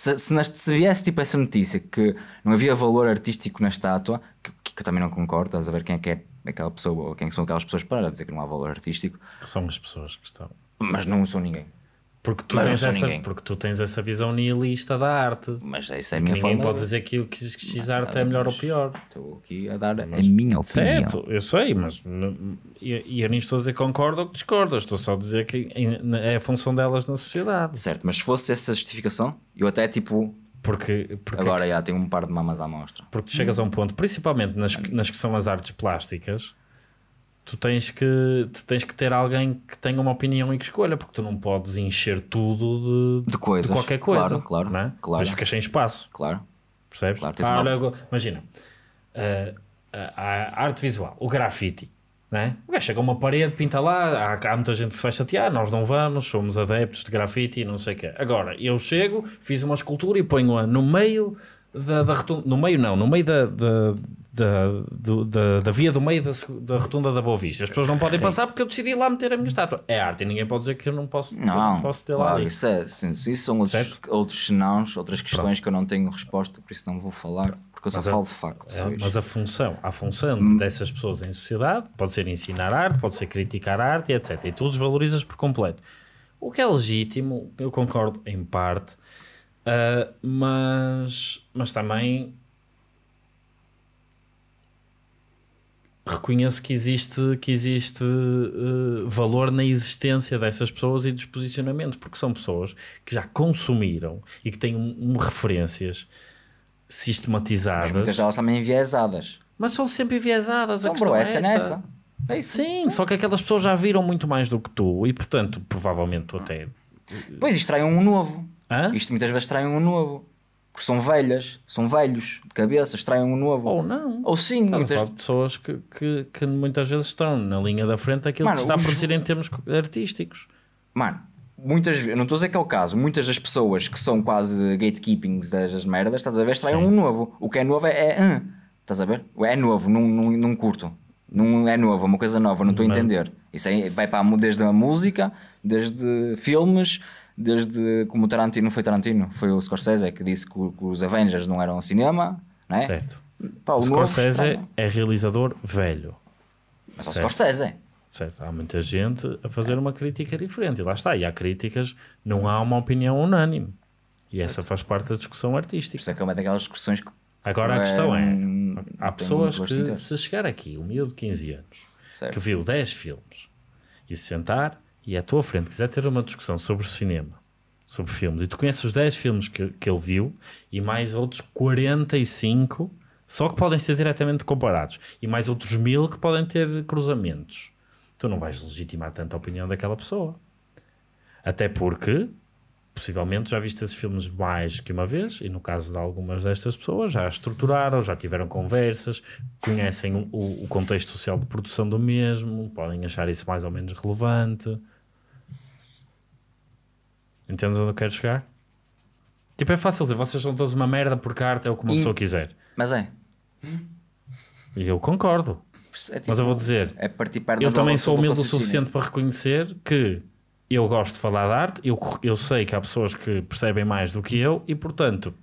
se, se, nas, se viesse tipo essa notícia que não havia valor artístico na estátua, que, que eu também não concordo, estás a ver quem é que é aquela pessoa, ou quem são aquelas pessoas para dizer que não há valor artístico. Que são as pessoas que estão. Mas não são ninguém. Porque tu, tens essa, porque tu tens essa visão nihilista da arte. Mas é isso é que Ninguém pode dizer que o que X arte é melhor ou pior. Estou aqui a dar mas, a minha opinião. Certo, eu sei, mas e eu, nem estou a dizer concordo ou discordo. Estou só a dizer que é a função delas na sociedade. Certo, mas se fosse essa justificação, eu até tipo. Porque, porque agora já tenho um par de mamas à mostra. Porque chegas a um ponto, principalmente nas, nas que são as artes plásticas, tu tens que tu tens que ter alguém que tenha uma opinião e que escolha, porque tu não podes encher tudo de, de coisas, de qualquer coisa, claro, claro, é? claro. ficas sem espaço, claro, percebes? Claro, ah, imagina uh, a, arte visual, o grafite. Né? O gajo chega a uma parede, pinta lá, há, há, muita gente que se vai chatear, nós não vamos, somos adeptos de grafite e não sei o quê. Agora, eu chego, fiz uma escultura e ponho-a no meio da, da, no meio não, no meio da, da, da, do, da, da, via do meio da, da rotunda da Boa Vista. As pessoas não podem passar porque eu decidi lá meter a minha estátua. É arte e ninguém pode dizer que eu não posso, não, não posso ter claro, lá. Claro, Isso, é, sim, isso são outros, certo? outros senãos, outras questões Pronto. que eu não tenho resposta, por isso não vou falar. Porque eu mas só a, falo de facto. É, mas a função, a função hum. dessas pessoas em sociedade pode ser ensinar arte, pode ser criticar arte, etc. E tu desvalorizas por completo. O que é legítimo, eu concordo em parte, uh, mas, mas também reconheço que existe, que existe uh, valor na existência dessas pessoas e dos posicionamentos, porque são pessoas que já consumiram e que têm um, um referências sistematizadas. Mas muitas delas também enviesadas. Mas são sempre enviesadas. Não, a bro, é essa é essa. É isso. Sim, é. só que aquelas pessoas já viram muito mais do que tu e, portanto, provavelmente tu até. Pois, isto trai um novo. Hã? Isto muitas vezes trai um novo. Porque são velhas, são velhos de cabeça, extraem um novo. Ou não. Ou sim. muitas tens... pessoas que, que, que, muitas vezes estão na linha da frente daquilo Mano, que se está os... a produzir em termos artísticos. Mano, muitas vezes, não estou a dizer que é o caso, muitas das pessoas que são quase gatekeepings das, das merdas, estás a ver, extraem um novo. O que é novo é, é uh, estás a ver? É novo, não, não, não curto. Não é novo, é uma coisa nova, não estou a entender. Isso aí vai para, desde a música, desde filmes, desde como Tarantino foi Tarantino, foi o Scorsese que disse que, que os Avengers não eram cinema, né? Certo. Pá, o, o Scorsese é realizador velho. Mas é o Scorsese. Certo, há muita gente a fazer é. uma crítica diferente, e lá está, e há críticas, não há uma opinião unânime. E certo. essa faz parte da discussão artística. isso é que é uma daquelas discussões que. Agora a é questão é: há pessoas que, se chegar aqui, um miúdo de 15 anos, certo. que viu 10 filmes, e se sentar e à tua frente quiser ter uma discussão sobre cinema, sobre filmes, e tu conheces os 10 filmes que, que ele viu e mais outros 45, só que podem ser diretamente comparados, e mais outros mil que podem ter cruzamentos, tu não vais legitimar tanto a opinião daquela pessoa. Até porque possivelmente já viste esses filmes mais que uma vez, e no caso de algumas destas pessoas já estruturaram, já tiveram conversas, conhecem o, o contexto social de produção do mesmo, podem achar isso mais ou menos relevante. Entendes onde eu quero chegar? Tipo, é fácil dizer, vocês são todos uma merda porque carta arte é o que uma e... pessoa quiser. Mas é. E eu concordo. É tipo, mas eu vou dizer, é eu também sou humilde o suficiente para reconhecer que eu gosto de falar de arte, eu, eu sei que há pessoas que percebem mais do que eu e, portanto,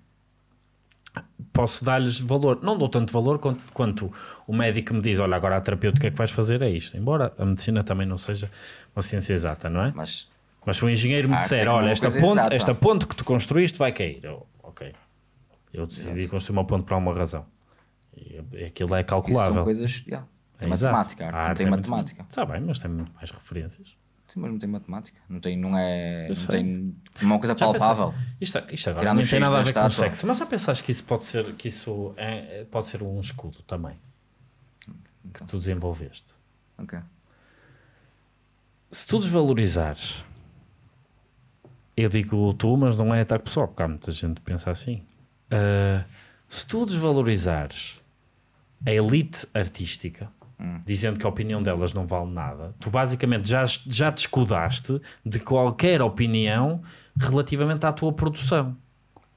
posso dar-lhes valor. Não dou tanto valor quanto, quanto o médico me diz: olha, agora a terapêutica que é que vais fazer é isto. Embora a medicina também não seja uma ciência exata, não é? Mas mas se o engenheiro me ah, disser, olha, esta ponte, esta ponte que tu construíste vai cair. Eu, ok. Eu decidi Exato. construir uma ponte por alguma razão. E é, aquilo é calculável. Isso são coisas. Yeah. É tem matemática, a arte não tem é matemática. Está bem, mas tem muito mais referências. Sim, mas não tem matemática. Não tem, não é. Não tem uma coisa já palpável. Pensaste, isto, é, isto agora não tem nada a ver com sexo. Mas já pensaste que isso pode ser, que isso é, pode ser um escudo também? Então. Que tu desenvolveste. Ok. Se tu desvalorizares eu digo tu, mas não é ataque pessoal, porque há muita gente que pensa assim. Uh, se tu desvalorizares a elite artística, hum. dizendo que a opinião delas não vale nada, tu basicamente já, já te escudaste de qualquer opinião relativamente à tua produção.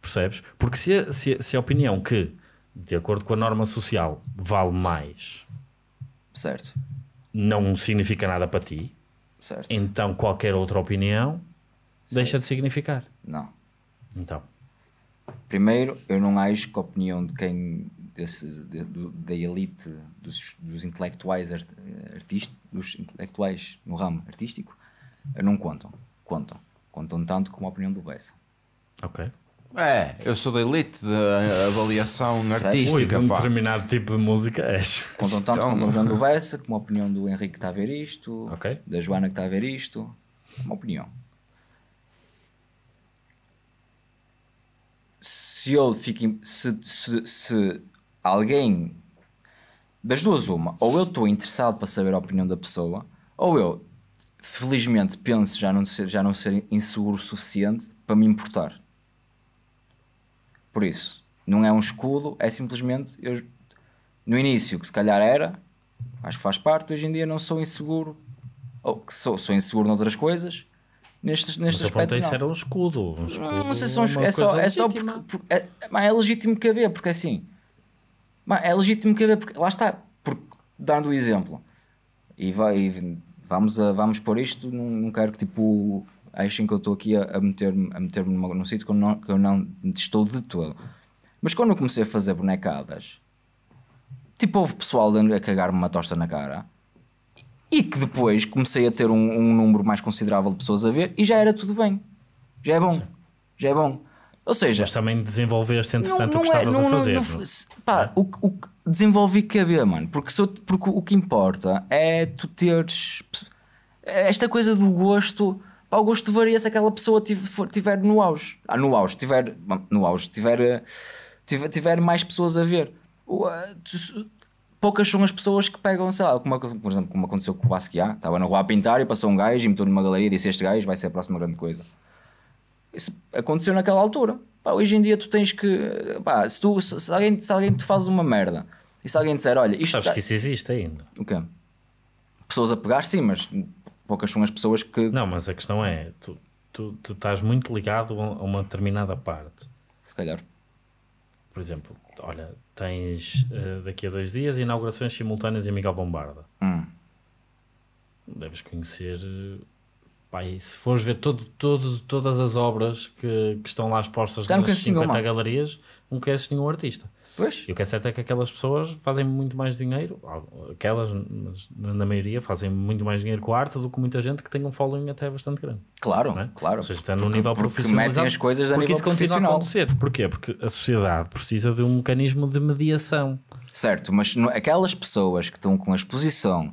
Percebes? Porque se, se, se a opinião que, de acordo com a norma social, vale mais, certo. não significa nada para ti, certo. então qualquer outra opinião Deixa de significar. Não. Então. Primeiro, eu não acho que a opinião de quem. Desse, de, do, da elite dos, dos intelectuais art, artistas, dos intelectuais no ramo artístico, eh, não contam. Contam. Contam tanto como a opinião do Bessa. Ok. É, eu sou da elite da avaliação artística. Ui, de um pá. determinado tipo de música és. Contam tanto então, como a opinião do Bessa, como a opinião do Henrique que está a ver isto, okay. da Joana que está a ver isto. É uma opinião. se ele fica. Se, se, se alguém. Das duas, uma. Ou eu estou interessado para saber a opinião da pessoa, ou eu, felizmente, penso já não ser, já não ser inseguro o suficiente para me importar. Por isso, não é um escudo, é simplesmente. Eu, no início, que se calhar era, acho que faz parte, hoje em dia não sou inseguro. Ou que sou, sou inseguro noutras coisas, neste, neste mas aspecto. isso era um escudo. Um ah, escudo não, sei se é, um escudo, é só, é porque, é, é, legítimo caber, porque é assim é legítimo caber, porque lá está, porque, dando o exemplo, e, vai, e vamos, a, vamos pôr isto, não, não quero que tipo achem que eu estou aqui a, a meter-me a meter num, num sítio que eu, não, que eu não estou de todo. Mas quando eu comecei a fazer bonecadas, tipo, houve pessoal a cagar-me uma tosta na cara e que depois comecei a ter um, um número mais considerável de pessoas a ver e já era tudo bem. Já é bom. Sim. Já é bom. Ou seja, mas também desenvolveste entretanto não, não o que é, estavas não, a fazer. Não, não, pá, o, o, desenvolvi caber, mano, porque, sou, porque o que importa é tu teres é esta coisa do gosto. Pá, o gosto varia se aquela pessoa estiver no auge. Ah, no auge, tiver, no auge, tiver, eh, tiver, tiver mais pessoas a ver. Eh, poucas são as pessoas que pegam, sei lá, como, por exemplo, como aconteceu com o Basquiat, estava na rua a pintar e passou um gajo e meteu numa galeria e disse este gajo vai ser a próxima grande coisa. Isso aconteceu naquela altura. Pá, hoje em dia tu tens que. Pá, se, tu, se, alguém, se alguém te faz uma merda e se alguém disser, olha, isto. Sabes tá... que isso existe ainda. O quê? Pessoas a pegar, sim, mas poucas são as pessoas que. Não, mas a questão é, tu, tu, tu estás muito ligado a uma determinada parte. Se calhar. Por exemplo, olha, tens uh, daqui a dois dias inaugurações simultâneas em Miguel Bombarda. Hum. Deves conhecer. Pai, se fores ver todo, todo, todas as obras que, que estão lá expostas nas 50 galerias, não conheces nenhum artista. Pois. E o que é certo é que aquelas pessoas fazem muito mais dinheiro, aquelas, na maioria, fazem muito mais dinheiro com a arte do que muita gente que tem um following até bastante grande. Claro, é? claro. Ou seja, está num nível profissional. Porque as coisas a porque nível isso continua a acontecer. Porquê? Porque a sociedade precisa de um mecanismo de mediação. Certo, mas aquelas pessoas que estão com a exposição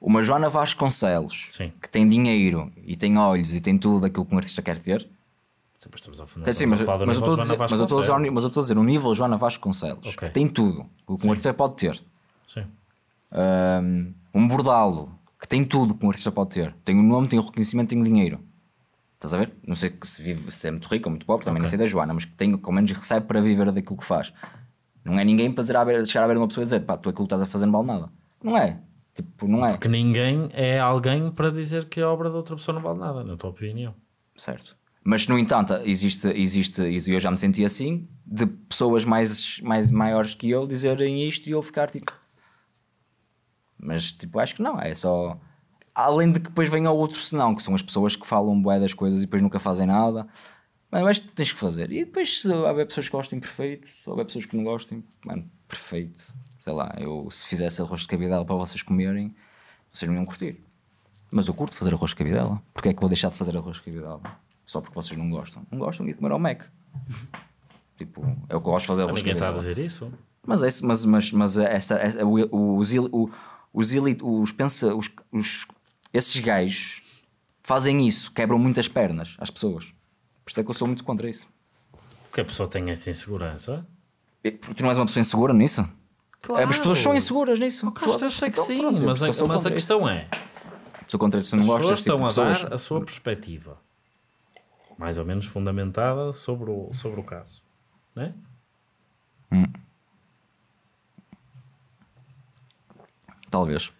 uma Joana Vasconcelos Sim. que tem dinheiro e tem olhos e tem tudo aquilo que um artista quer ter, Sempre estamos ao fundo. Sim, mas, mas, eu mas, eu estou a dizer, mas eu estou a dizer o nível Joana Vasconcelos, okay. que tem tudo, o que um artista pode ter. Sim. Um, bordalo, que tem tudo que um artista pode ter. Tem o um nome, tem o um reconhecimento, tem o dinheiro. Estás a ver? Não sei se, vive, se é muito rico ou muito pobre, também okay. não sei da Joana, mas que tem, com menos recebe para viver daquilo que faz. Não é ninguém para dizer à beira, chegar à beira de uma pessoa e dizer pá, tu aquilo é que estás a fazer não vale nada. Não é. Tipo, não é. Porque ninguém é alguém para dizer que a obra da outra pessoa não vale nada, na tua opinião. Certo. Mas, no entanto, existe, existe, e eu já me senti assim, de pessoas mais, mais maiores que eu dizerem isto e eu ficar tipo. Mas, tipo, acho que não, é só. Além de que depois vem ao outro senão, que são as pessoas que falam bué das coisas e depois nunca fazem nada. Mano, mas tu tens que fazer. E depois, se houver pessoas que gostem, perfeito. Se houver pessoas que não gostem, mano, perfeito. Sei lá, eu se fizesse arroz de cabidela para vocês comerem, vocês não iam curtir. Mas eu curto fazer arroz de cabidela. Porquê é que vou deixar de fazer arroz de cabidela? só porque vocês não gostam. Não gostam de comer ao Mac. tipo, é o que eu gosto de fazer. É Ninguém está a dizer isso. Mas, esse, é mas, mas, mas é essa, essa, os, os, os, os, pensa, os, os, esses gajos fazem isso, quebram muitas pernas às pessoas. Por isso é que eu sou muito contra isso. Porque a pessoa tem essa insegurança. E, tu não és uma pessoa insegura nisso? Claro. É, as pessoas são inseguras nisso. Oh, cara, então eu sei que então sim, pronto, mas, a, mas a questão isso. é. Sou contra isso, não as gosto pessoas tipo, estão tipo a dar a sua perspectiva mais ou menos fundamentada sobre o, sobre o caso, né? Hum. Talvez.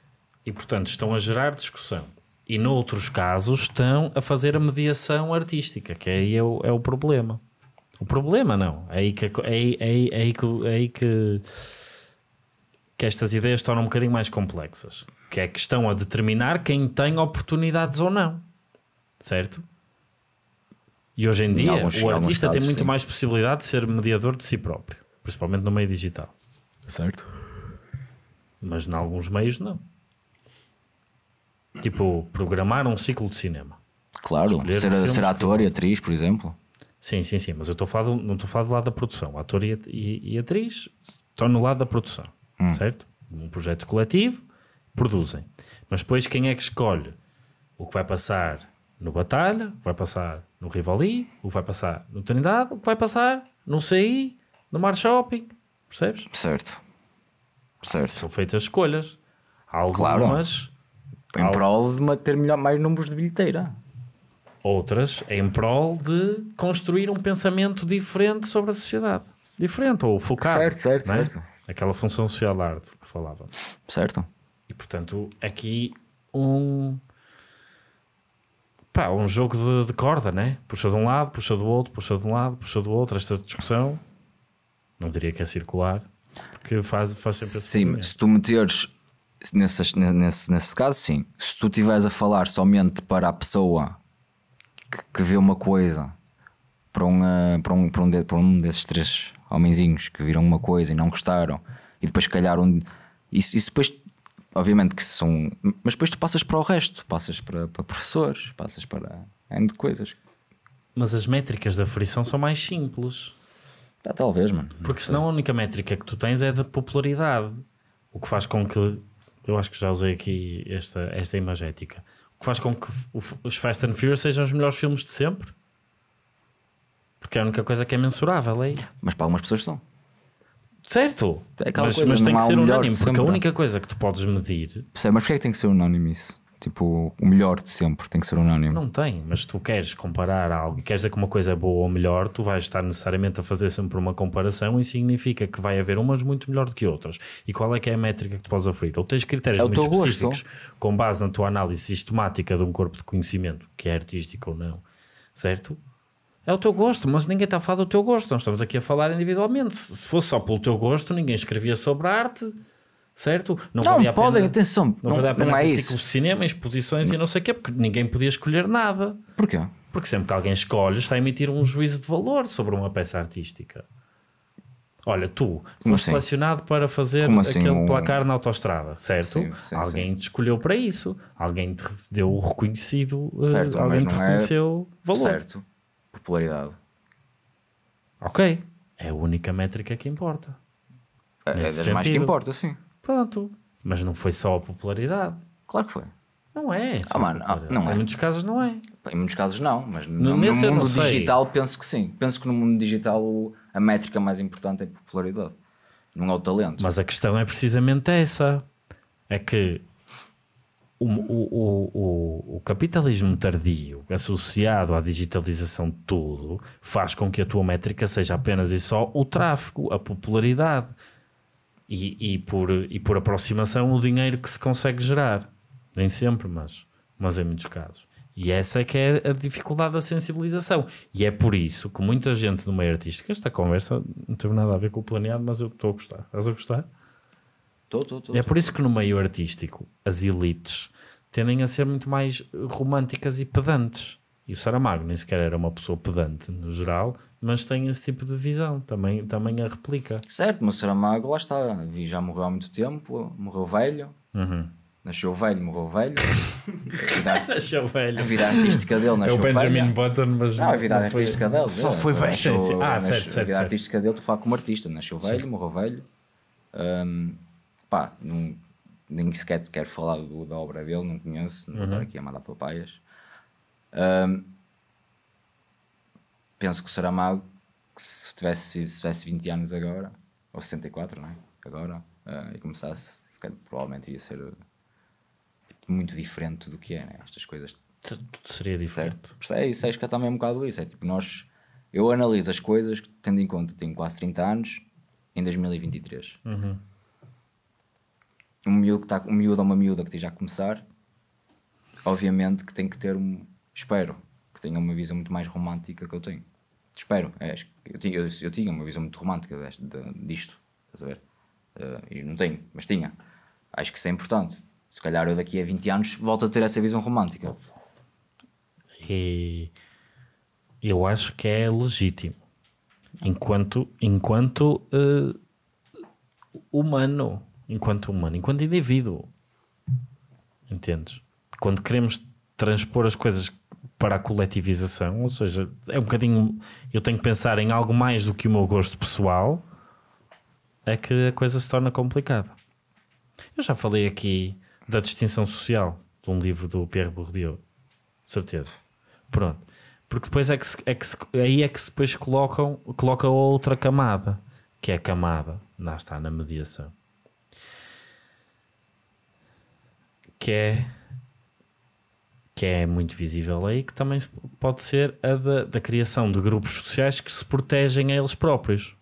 E portanto estão a gerar discussão. E noutros casos estão a fazer a mediação artística, que aí é o, é o problema. O problema não. É aí que, é aí, é aí, é aí que, é aí que, que estas ideias tornam um bocadinho mais complexas. Que é que estão a determinar quem tem oportunidades ou não. Certo? E hoje em dia, alguns, o artista casos, tem muito sim. mais possibilidade de ser mediador de si próprio, principalmente no meio digital. Certo. Mas em alguns meios, não. Tipo, programar um ciclo de cinema. Claro, ser, ser ator e atriz, por exemplo. Sim, sim, sim, mas eu estou falando, não estou falando do lado da produção. Ator e, e, e atriz estão no lado da produção, hum. certo? Um projeto coletivo, produzem. Mas depois quem é que escolhe o que vai passar no Batalha, vai passar no Rivali, o que vai passar no Trinidade, o que vai passar no CI, no Mar Shopping, percebes? Certo. certo. São feitas escolhas. Há algumas. Claro. Em prol de ter melhor, mais números de bilheteira. Outras em prol de construir um pensamento diferente sobre a sociedade. Diferente, ou focar. Certo, certo, é? certo. Aquela função social da arte que falava. Certo. E portanto, aqui um pá, um jogo de, de, corda, né? Puxa de um lado, puxa do outro, puxa de um lado, puxa do outro. Esta discussão, não diria que é circular, porque faz, faz sempre assim. Sim, se tu meteres. Nesse, nesse, nesse caso, sim. Se tu estiveres a falar somente para a pessoa que, que vê uma coisa, para, uma, eh, para, um, para, um de, para um desses três homenzinhos que viram uma coisa e não gostaram, e depois, se calhar, um, isso, isso depois obviamente que são. Mas depois tu passas para o resto, passas para, para professores, passas para N de coisas. Mas as métricas da frição são mais simples. Ah, talvez, mano. Porque senão a única métrica que tu tens é da popularidade. O que faz com que. Eu acho que já usei aqui esta, esta imagética. O que faz com que os Fast and Furious sejam os melhores filmes de sempre. Porque é a única coisa que é mensurável aí. É mas para algumas pessoas são. Certo, é mas, mas tem que ser unânime, porque sempre. a única coisa que tu podes medir. Sei, mas porquê é que tem que ser unânime isso? Tipo, o melhor de sempre tem que ser unânime. Não tem, mas tu queres comparar algo, queres dizer que uma coisa é boa ou melhor, tu vais estar necessariamente a fazer sempre uma comparação e significa que vai haver umas muito melhor do que outras. E qual é que é a métrica que tu podes oferir? Ou tens critérios é muito específicos gosto. com base na tua análise sistemática de um corpo de conhecimento, que é artístico ou não, certo? É o teu gosto, mas ninguém está a falar do teu gosto. Nós estamos aqui a falar individualmente. Se fosse só pelo teu gosto, ninguém escrevia sobre arte, certo? Não, não valia podem, a pena, atenção. Não, não valia a pena é ciclos de cinema, exposições não. e não sei o quê, porque ninguém podia escolher nada. Porquê? Porque sempre que alguém escolhe, está a emitir um juízo de valor sobre uma peça artística. Olha, tu foste assim? selecionado para fazer assim, aquele um... placar na autostrada, certo? Sim, sim, alguém sim. te escolheu para isso, alguém te deu o reconhecido, eh, certo, alguém te é reconheceu é... valor. Certo, popularidade. Ok. É a única métrica que importa. É, é das mais que importa, sim. Pronto. Mas não foi só a popularidade. Claro que foi. Não é. é ah, mano, ah, não em é. muitos casos não é. Em muitos casos não, mas no, no mundo digital sei. penso que sim. Penso que no mundo digital a métrica mais importante é a popularidade. Não é o talento. Mas a questão é precisamente essa. É que o, o, o, o, capitalismo tardio associado à digitalização de tudo faz com que a tua métrica seja apenas e só o tráfego, a popularidade e, e, por, e por aproximação o dinheiro que se consegue gerar. Nem sempre, mas, mas em muitos casos. E essa é que é a dificuldade da sensibilização. E é por isso que muita gente no meio artístico, esta conversa não teve nada a ver com o planeado, mas eu estou a gostar. Estás a gostar? Tô, tô, tô, é por isso que no meio artístico as elites tendem a ser muito mais românticas e pedantes. E o Saramago nem sequer era uma pessoa pedante no geral, mas tem esse tipo de visão, também, também a replica. Certo, mas o Saramago lá está, já morreu há muito tempo, morreu velho, uhum. nasceu velho, morreu velho. nasceu velho. A vida artística dele nasceu velho. É o Benjamin Button, mas. Não, a vida não artística dele. Só é. foi velho. Ah, nasceu, ah, certo, nasceu, certo. A vida certo. artística dele, tu fala como artista, nasceu velho, Sim. morreu velho. Um, pá, não, nem sequer quero falar do, da obra dele, não conheço, não uhum. aqui a mandar papaias. Um, penso que o Saramago, que se tivesse, se tivesse 20 anos agora, ou 64, não é? Agora, uh, e começasse, calhar, provavelmente ia ser tipo, muito diferente do que é, né? Estas coisas. Tudo seria diferente. Certo? É isso, acho é que é também um bocado isso. É tipo, nós, eu analiso as coisas tendo em conta, tenho quase 30 anos, em 2023. Uhum um miúdo, que está um miúdo ou uma miúda que esteja a começar, obviamente que tem que ter um. Espero que tenha uma visão muito mais romântica que eu tenho. Espero, é, eu, tinha, eu, eu, tinha uma visão muito romântica deste, de, disto, estás a ver? Uh, e não tenho, mas tinha. Acho que isso é importante. Se calhar eu daqui a 20 anos volto a ter essa visão romântica. E eu acho que é legítimo. Enquanto, enquanto uh, humano, enquanto humano, enquanto indivíduo. Entendes? Quando queremos transpor as coisas para a coletivização, ou seja, é um bocadinho. Eu tenho que pensar em algo mais do que o meu gosto pessoal, é que a coisa se torna complicada. Eu já falei aqui da distinção social de um livro do Pierre Bourdieu, certeza. Pronto. Porque depois é que, se, é que se, aí é que depois colocam, coloca outra camada, que é a camada, lá está, na mediação. que é que é muito visível aí, que também pode ser a da, da criação de grupos sociais que se protegem a eles próprios.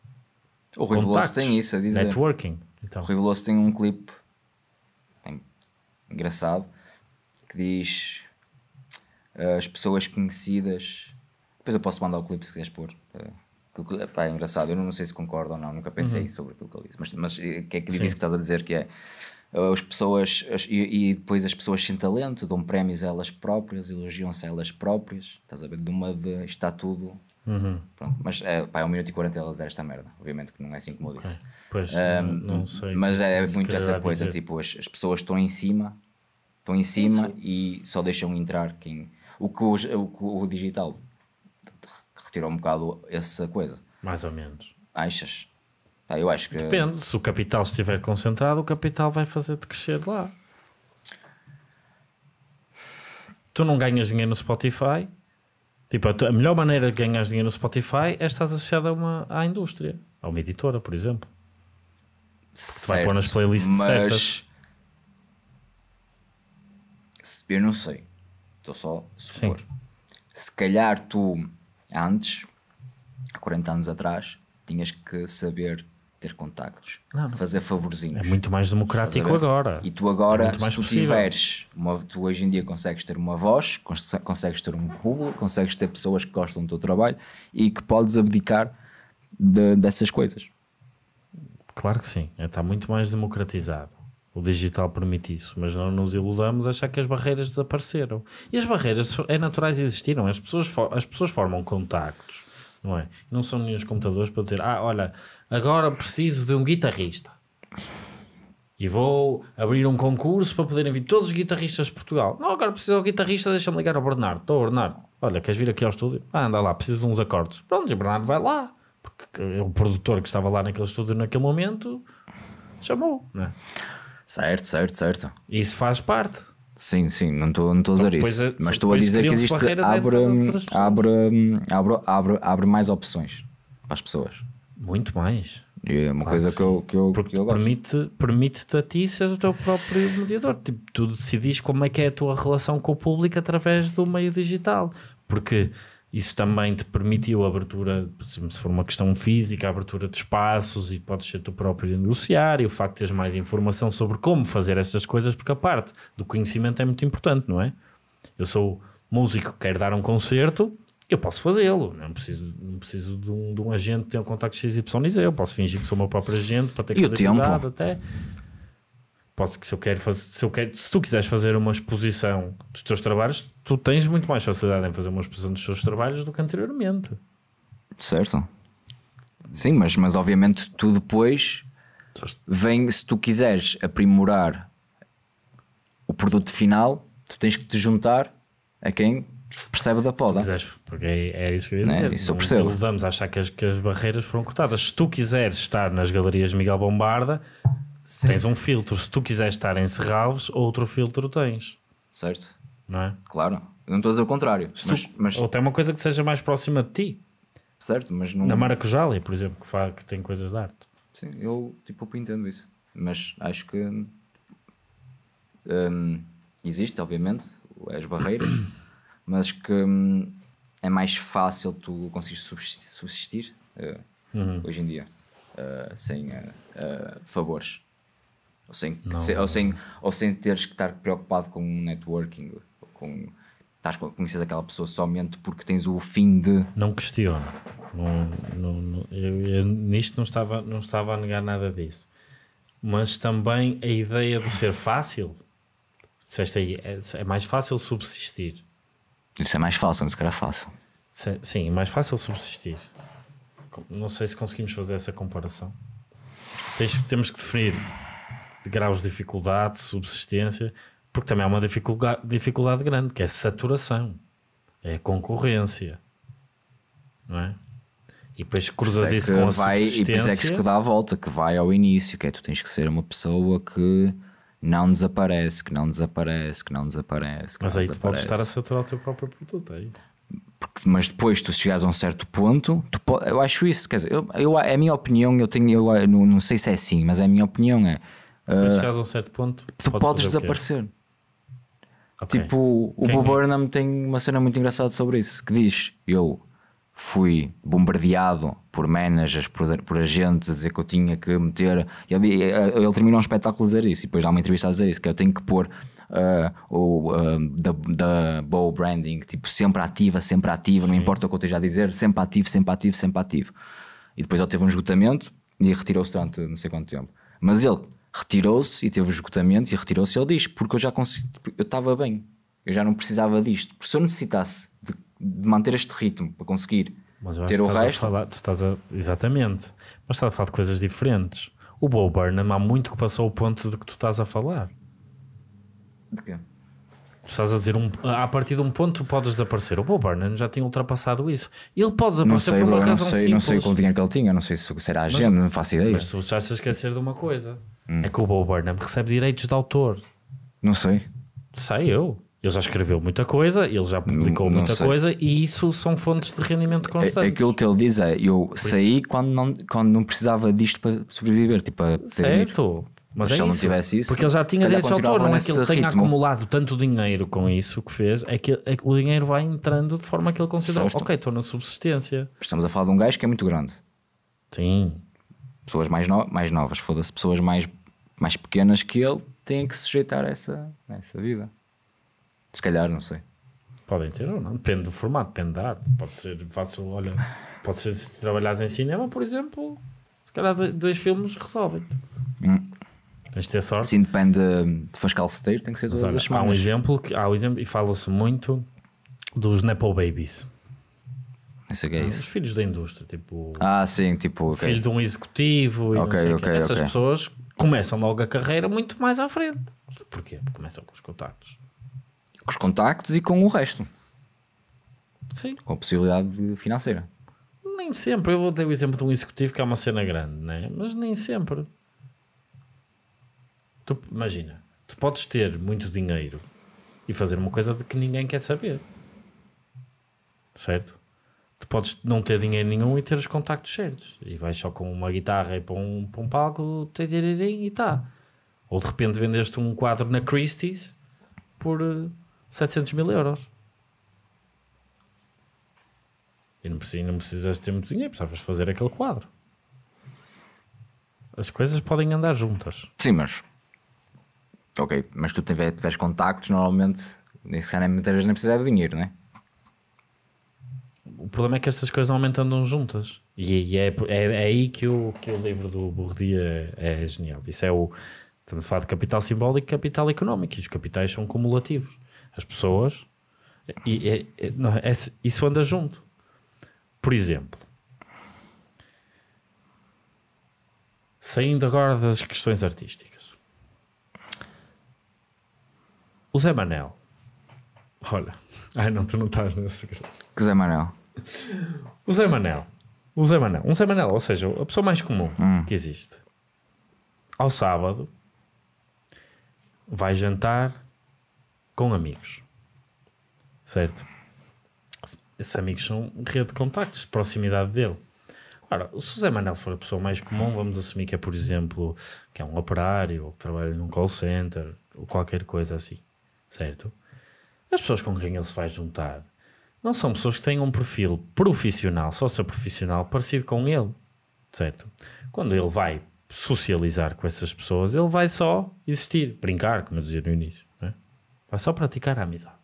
O Rui Veloso tem isso a dizer. Networking. Então. O Rui Veloso tem um clipe engraçado que diz eh, as pessoas conhecidas. Depois eu posso mandar o clipe se quiseres pôr. Epá, eh, é engraçado, eu não sei se concordo ou não, nunca pensei uhum. sobre aquilo que ele disse, mas, mas eh, que é que diz Sim. isso que estás a dizer que é as pessoas as, e, e, depois as pessoas sem talento dão prémios a elas próprias, elogiam-se a elas próprias, estás a ver? De uma de está tudo. Uhum. Pronto, mas é, pá, é 1 minuto e quarenta ela dizer esta merda. Obviamente que não é assim como eu disse. Pois, um, ah, não, sei. Mas é muito essa coisa: dizer. tipo, as, as pessoas estão em cima, estão em cima e só deixam entrar quem. O que o, o, o digital retirou um bocado essa coisa. Mais ou menos. Achas? Ah, eu acho que. Depende, se o capital estiver concentrado, o capital vai fazer-te crescer lá. Tu não ganhas dinheiro no Spotify. Tipo, a, melhor maneira de ganhar dinheiro no Spotify é estar associado a uma, à indústria, a uma editora, por exemplo. Certo, tu vai pôr nas playlists mas... certas. Eu não sei. Estou só a supor. Sim. Se calhar tu, antes, há 40 anos atrás, tinhas que saber ter contactos, não, não. fazer favorzinhos. É muito mais democrático agora. E tu agora, é mais se tu possível. tiveres, uma, tu hoje em dia consegues ter uma voz, cons consegues ter um público, consegues ter pessoas que gostam do teu trabalho e que podes abdicar de, dessas coisas. Claro que sim, está é, muito mais democratizado. O digital permite isso, mas não nos iludamos a achar que as barreiras desapareceram. E as barreiras é naturais existiram, é? as pessoas, as pessoas formam contactos não é? Não são nem os computadores para dizer, ah, olha, agora preciso de um guitarrista e vou abrir um concurso para poderem vir todos os guitarristas de Portugal. Não, agora preciso de um guitarrista, deixa-me ligar ao Bernardo. Estou, Bernardo, olha, queres vir aqui ao estúdio? Ah, anda lá, preciso de uns acordes. Pronto, e o Bernardo vai lá, porque é o produtor que estava lá naquele estúdio naquele momento chamou, não é? Certo, certo, certo. Isso faz parte. Sim, sim, não estou não a dizer isso. Coisa, mas estou a dizer que existe. É abre, abre, abre, abre, abre mais opções para as pessoas. Muito mais. E é uma claro coisa que, eu, que eu, que eu gosto. Permite-te permite a ti seres o teu próprio mediador. Tipo, tu decidis como é que é a tua relação com o público através do meio digital. Porque isso também te permitiu a abertura, se for uma questão física, a abertura de espaços e podes ser tu próprio a negociar e o facto de teres mais informação sobre como fazer essas coisas, porque a parte do conhecimento é muito importante, não é? Eu sou músico, quero dar um concerto, eu posso fazê-lo, não preciso, não preciso de, um, de um agente ter um contacto XYZ, eu posso fingir que sou o meu próprio agente para ter que e o tempo? até pode, se, eu quero fazer, se, eu quero, se tu quiseres fazer uma exposição dos teus trabalhos, tu tens muito mais facilidade em fazer uma exposição dos teus trabalhos do que anteriormente. Certo. Sim, mas, mas obviamente tu depois vem, se tu quiseres aprimorar o produto final, tu tens que te juntar a quem percebe da poda. Se quiseres, porque é, é, isso que eu ia é dizer. Não, isso eu percebo. Não a achar que as, que as barreiras foram cortadas. Se tu quiseres estar nas galerias Miguel Bombarda, Sim. Tens um filtro se tu quiseres estar em Serralves, outro filtro tens. Certo. Não é? Claro. Eu não estou a dizer o contrário. mas, tu, mas... Ou tem uma coisa que seja mais próxima de ti. Certo, mas não. Na Maracujali, por exemplo, que, faz, que tem coisas de arte. Sim, eu tipo, entendo isso. Mas acho que. Hum, existe, obviamente, as barreiras, mas que hum, é mais fácil tu conseguires subsistir, subsistir uh, eh, uhum. hoje em dia, uh, sem uh, favores. Ou sem, se, ou, sem, ou sem teres que estar preocupado com um networking, com estás conheces aquela pessoa somente porque tens o fim de. Não questiono. Não, não, não eu, eu, nisto não estava, não estava a negar nada disso. Mas também a ideia do ser fácil, disseste aí, é, é mais fácil subsistir. Isso é mais fácil, mas era é fácil. Se, sim, é mais fácil subsistir. Não sei se conseguimos fazer essa comparação. Tens, temos que definir graus de dificuldade, subsistência, porque também há uma dificuldade, dificuldade grande, que é saturação, é concorrência, não é? E depois cruzas é isso com a é subsistência E depois é que dá a volta, que vai ao início, que é tu tens que ser uma pessoa que não desaparece, que não desaparece, que não desaparece. Que mas não aí desaparece. tu podes estar a saturar o teu próprio produto, é isso. mas depois tu chegares a um certo ponto, tu, eu acho isso, quer dizer, eu, eu, é a minha opinião, eu tenho, eu não, não sei se é assim, mas a minha opinião é ah, uh, chegas a um certo ponto, tu podes, podes desaparecer. Okay. Tipo, o Bob é? Burnham tem uma cena muito engraçada sobre isso que diz: Eu fui bombardeado por managers, por, por, agentes a dizer que eu tinha que meter. Ele, eh, ele termina um espetáculo a dizer isso e depois dá uma entrevista a dizer isso: que eu tenho que pôr uh, o, eh, da, da Bow Branding, tipo, sempre ativa, sempre ativa, Sim. não importa o que eu esteja a dizer, sempre ativo, sempre ativo, sempre ativo. E depois ele teve um esgotamento e retirou-se durante não sei quanto tempo. Mas ele retirou-se e teve o esgotamento e retirou-se. Ele diz: Porque eu já consegui, eu estava bem, eu já não precisava disto. Porque se eu necessitasse de, de manter este ritmo para conseguir ter o resto. Falar, tu estás a, exatamente, mas estás a falar de coisas diferentes. O Bo Burnham há muito que passou o ponto de que tu estás a falar. De quê? Tu estás a dizer, um, a partir de um ponto tu podes desaparecer. O Bo Burnham já tinha ultrapassado isso. Ele pode desaparecer sei, por uma razão não sei, simples. Não sei qual dinheiro que ele tinha, não sei se era a agenda, mas, não faço ideia. Mas tu estás a esquecer de uma coisa. Hum. É que o Bo Burnham recebe direitos de autor. Não sei. Sei eu. Ele já escreveu muita coisa, ele já publicou não, não muita sei. coisa e isso são fontes de rendimento constante. É, aquilo que ele diz é: eu pois. saí quando não, quando não precisava disto para sobreviver. Tipo, certo, mas, mas é isso, isso, porque ele já tinha direitos de autor, não é que ele tenha ritmo. acumulado tanto dinheiro com isso que fez, é que, é que o dinheiro vai entrando de forma que ele considera, certo. ok, estou na subsistência. Estamos a falar de um gajo que é muito grande. Sim. Pessoas mais, no mais novas, foda-se, pessoas mais mais pequenas que ele têm que sujeitar a essa, a essa vida. Se calhar, não sei. Podem ter ou não, depende do formato, depende da arte. Pode ser fácil, olha, pode ser se trabalhares em cinema, por exemplo, se calhar dois filmes resolvem-te. Hum. Tens de ter sorte. Sim, depende de faz calceteiro, tem que ser todas Mas, olha, as semanas. Há um exemplo, que, há um exemplo e fala-se muito dos Nepo Babies nem sei que é ah, isso. Os filhos da indústria, tipo. Ah, sim, tipo. Okay. Filho de um executivo e okay, okay, Essas pessoas começam logo a carreira muito mais à frente. Porquê? Porque começam com os contactos. Com os contactos e com o resto. Sim. Com a possibilidade financeira. Nem sempre. Eu vou dar o exemplo de um executivo que é uma cena grande, né? Mas nem sempre. Tu, imagina, tu podes ter muito dinheiro e fazer uma coisa de que ninguém quer saber. Certo? tu podes não ter dinheiro nenhum e ter os contactos certos. E vais só com uma guitarra e para um, para um palco e está. Ou de repente vendeste um quadro na Christie's por 700 eh, mil euros. E não, precisas, não precisas ter muito dinheiro, precisavas fazer aquele quadro. As coisas podem andar juntas. Sim, mas. Ok, mas tu tiveres contactos, normalmente, nem sequer nem muitas vezes nem precisar de dinheiro, não é? o problema é que estas coisas normalmente andam juntas. E, e é, é, é, aí que o, que o livro do Bourdieu é, é genial. Isso é o. Estamos a falar de capital simbólico e capital económico. E os capitais são cumulativos. As pessoas. E, não, é, é, isso anda junto. Por exemplo, saindo agora das questões artísticas, o Zé Manel. Olha, ai não, tu não estás nesse segredo. Que Zé Manel? O Zé Manel. O Zé Manel. Um Zé Manel, ou seja, a pessoa mais comum hum. que existe. Ao sábado, vai jantar com amigos. Certo? Esses amigos são rede de contactos, proximidade dele. Ora, se o Zé Manel for a pessoa mais comum, vamos assumir que é, por exemplo, que é um operário, ou que trabalha num call center, ou qualquer coisa assim, certo? As pessoas com quem ele se vai juntar não são pessoas que têm um perfil profissional, socioprofissional, parecido com ele, certo? Quando ele vai socializar com essas pessoas, ele vai só existir, brincar, como eu dizia no início, é? vai só praticar a amizade.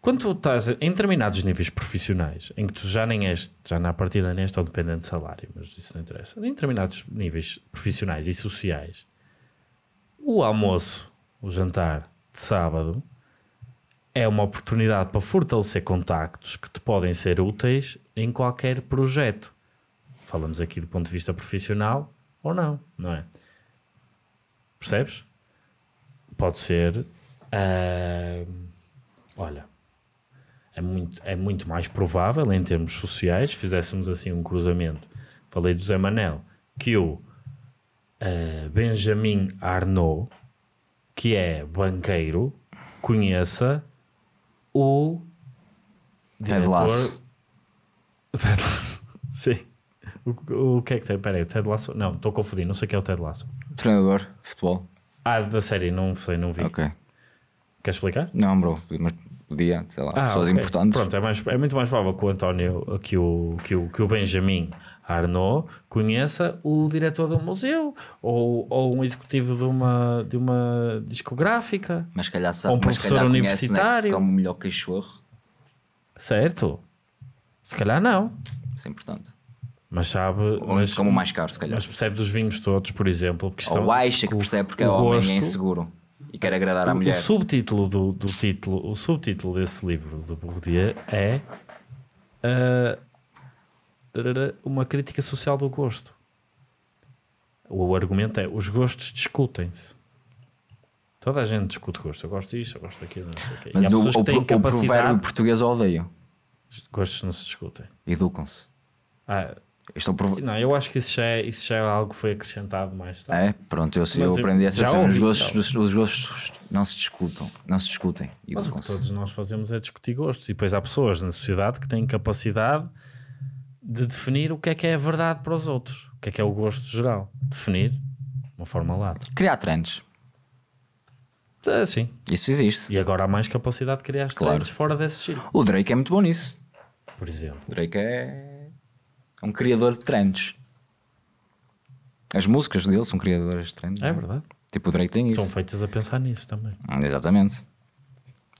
Quando tu estás em determinados níveis profissionais, em que tu já nem és, já na partida nem és tão dependente de salário, mas isso não interessa, em determinados níveis profissionais e sociais, o almoço, o jantar de sábado é uma oportunidade para fortalecer contactos que te podem ser úteis em qualquer projeto. Falamos aqui do ponto de vista profissional ou não, não é? Percebes? Pode ser. Uh, olha, é muito, é muito mais provável em termos sociais, fizéssemos assim um cruzamento. Falei do Zé Manel, que o uh, Benjamin Arnaud, que é banqueiro, conheça o Ted Lasso. Ted Lasso. Sim. O, o que é que tem? Peraí, o Ted Lasso? Não, estou confundindo, não sei o que é o Ted Lasso. Treinador de futebol. Ah, da série, não sei, não vi. Ok. Queres explicar? Não, bro, mas podia, sei lá, ah, pessoas okay. importantes. Pronto, é, mais, é muito mais provável que o António, que o, que o, que o Benjamin Arnaud conheça o diretor de um museu ou, ou um executivo de uma, de uma discográfica. Mas calhar sabe, ou um professor mas né, universitário. Como melhor cachorro. Certo. Se calhar não. Isso é importante. Mas sabe. Ou mas, como mais caro, se calhar. Mas percebe dos vinhos todos, por exemplo. Porque estão, ou acha que percebe porque é o, é homem gosto, é inseguro e quer agradar à o, mulher. O subtítulo do, do título, o subtítulo desse livro do Bourdieu é. Uh, uma crítica social do gosto. O argumento é: os gostos discutem-se. Toda a gente discute gosto. Eu gosto disto, eu gosto daquilo, não sei o quê. Mas e há do, pessoas que têm o, capacidade. O provérbio português odeio. Gostos não se discutem. Educam-se. Ah, é prov... Não, eu acho que isso já, é, isso já é algo que foi acrescentado mais tarde. É, pronto, eu, eu aprendi eu, essa cena. Os gostos, os, gostos não se discutam, não se discutem. Mas o que todos nós fazemos é discutir gostos. E depois há pessoas na sociedade que têm capacidade de definir o que é que é a verdade para os outros, o que é que é o gosto geral. Definir de uma forma lata. Criar trends. É, sim. Isso existe. E agora há mais capacidade de criar claro. trends fora desse estilo. O Drake é muito bom nisso. Por exemplo. O Drake é um criador de trends. As músicas dele são criadoras de trends. é? é? verdade. Tipo, o Drake tem isso. São feitas a pensar nisso também. Exatamente.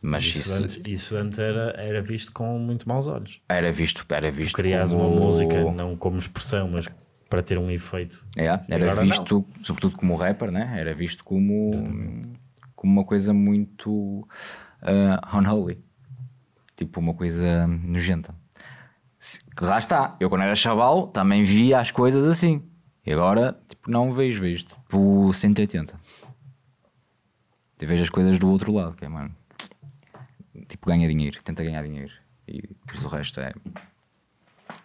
Mas isso, isso, antes, isso antes era, era visto com muito maus olhos. Era visto, era visto. Tu como... uma música, não como expressão, mas para ter um efeito. É, era visto, não. sobretudo como rapper, né? era visto como, Exatamente. como uma coisa muito uh, unholy, tipo uma coisa nojenta. Lá está, eu quando era chaval também via as coisas assim, e agora tipo, não vejo, vejo tipo 180. tu vejo as coisas do outro lado, que é mano tipo, ganha dinheiro, tenta ganhar dinheiro. E depois o resto é-,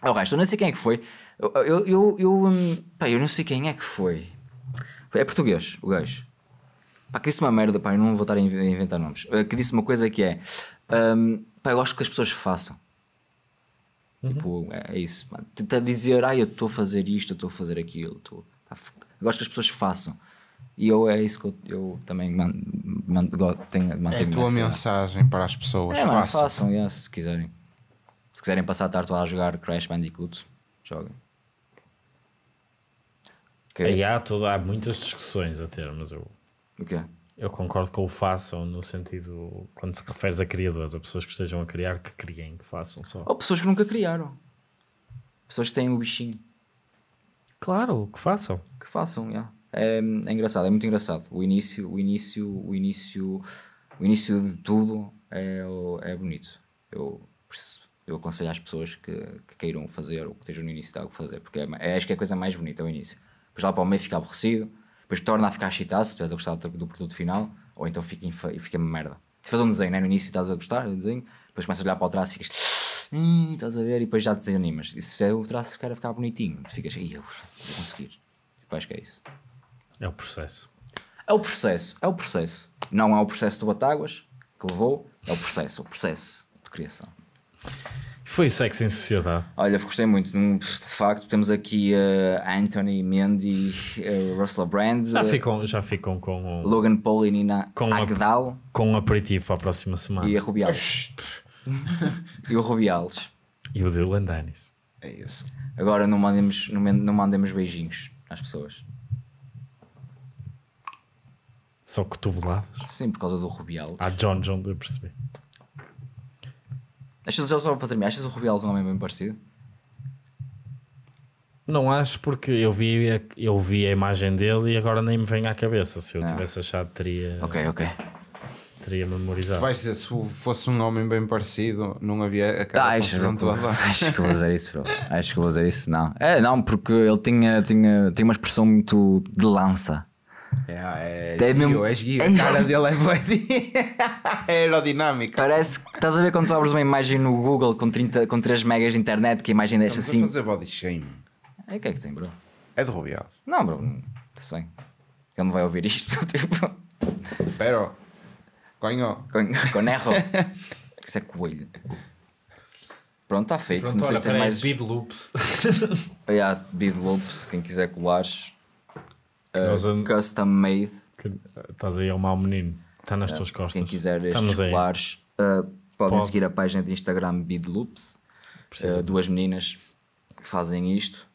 é. O resto, eu não sei quem é que foi. Eu, eu, eu, eu, hum, pá, eu não sei quem é que foi. é português, o gajo. Pá, que disse uma merda, pá, eu não vou estar a inventar nomes. Eh, que disse uma coisa que é. Um, pá, eu gosto que as pessoas façam. Uhum. Tipo, é, é isso. tenta dizer, ah, eu estou a fazer isto, eu estou a fazer aquilo. Tô... Pá, eu gosto que as pessoas façam. E eu é isso que eu, eu também man, man, tenho, mantenho. É a tua nessa, mensagem para as pessoas. É, mano, façam, yeah, é, se quiserem. Se quiserem passar a tarde lá a jogar Crash Bandicoot, joguem. Aí Há, tudo, há muitas discussões a ter, mas eu. Eu concordo com o façam no sentido. Quando se referes a criadores, a pessoas que estejam a criar, que criem, que façam só. Ou pessoas que nunca criaram. Pessoas que têm o bichinho. Claro, que façam. Que façam, já. Yeah. É, é, engraçado, é muito engraçado. O início, o início, o início, o início de tudo é, é bonito. Eu, eu aconselho às pessoas que, que queiram fazer ou que estejam no início de algo fazer, porque é, é, acho que é a coisa mais bonita, é o início. Depois lá para o meio fica aborrecido, depois torna a ficar excitado se estiveres a gostar do, do, produto final, ou então fica, fica merda. Se tipo, fazes um desenho, né? no início estás a gostar do desenho, depois começas a olhar para o traço e ficas. Hum, estás a ver? E depois já desanimas. E se o traço se a ficar bonitinho, ficas aí, eu vou conseguir. acho que é isso. É o processo. É o processo, é o processo. Não é o processo do Batáguas que levou, é o processo, o processo de criação. Foi sexo em sociedade. Olha, gostei muito. De facto, temos aqui uh, Anthony, Mendy, uh, Russell Brand. Já eh, ficam, já ficam com o. Logan Paul e Nina com Agdal. A, com um aperitivo para a próxima semana. E a Rubiales. e o Rubiales. E o Dylan Dennis. É isso. Agora não mandemos, não mandemos beijinhos às pessoas. São cotoveladas? Sim, por causa do Rubial. Ah, John John, eu percebi. Achas, só para terminar, achas o Rubial é um homem bem parecido? Não acho porque eu vi, a, eu vi a imagem dele e agora nem me vem à cabeça. Se eu ah. tivesse achado, teria. Ok, ok. Teria memorizado. Vais dizer, se fosse um homem bem parecido, não havia aquela tá, acho, que, toda. Acho que vou dizer isso, bro. acho que vou dizer isso, não. É, não, porque ele tinha, tinha, tinha uma expressão muito de lança. É, é, é o Guio, É... A cara dele é, é aerodinâmica. Parece que estás a ver quando tu abres uma imagem no Google com, 30, com 3 megas de internet, que a imagem deixa esta assim. fazer body shame. Aí é, o que é que tem, bro? É de Rubial. Não, bro, está bem. Ele não vai ouvir isto. Tipo. Pero, coño. Con, conejo. Isso é coelho. Pronto, está feito. Pronto, não sei olha, se tens mais. Bead Loops. yeah, Bead Loops, quem quiser colares. Eh, custom made. Que, eh, estás aí ao é mau menino. Está nas uh, tuas costas. Quem quiser Estamos estes colares, uh, eh, podem seguir a página de Instagram Bidloops. Uh, duas meninas fazem isto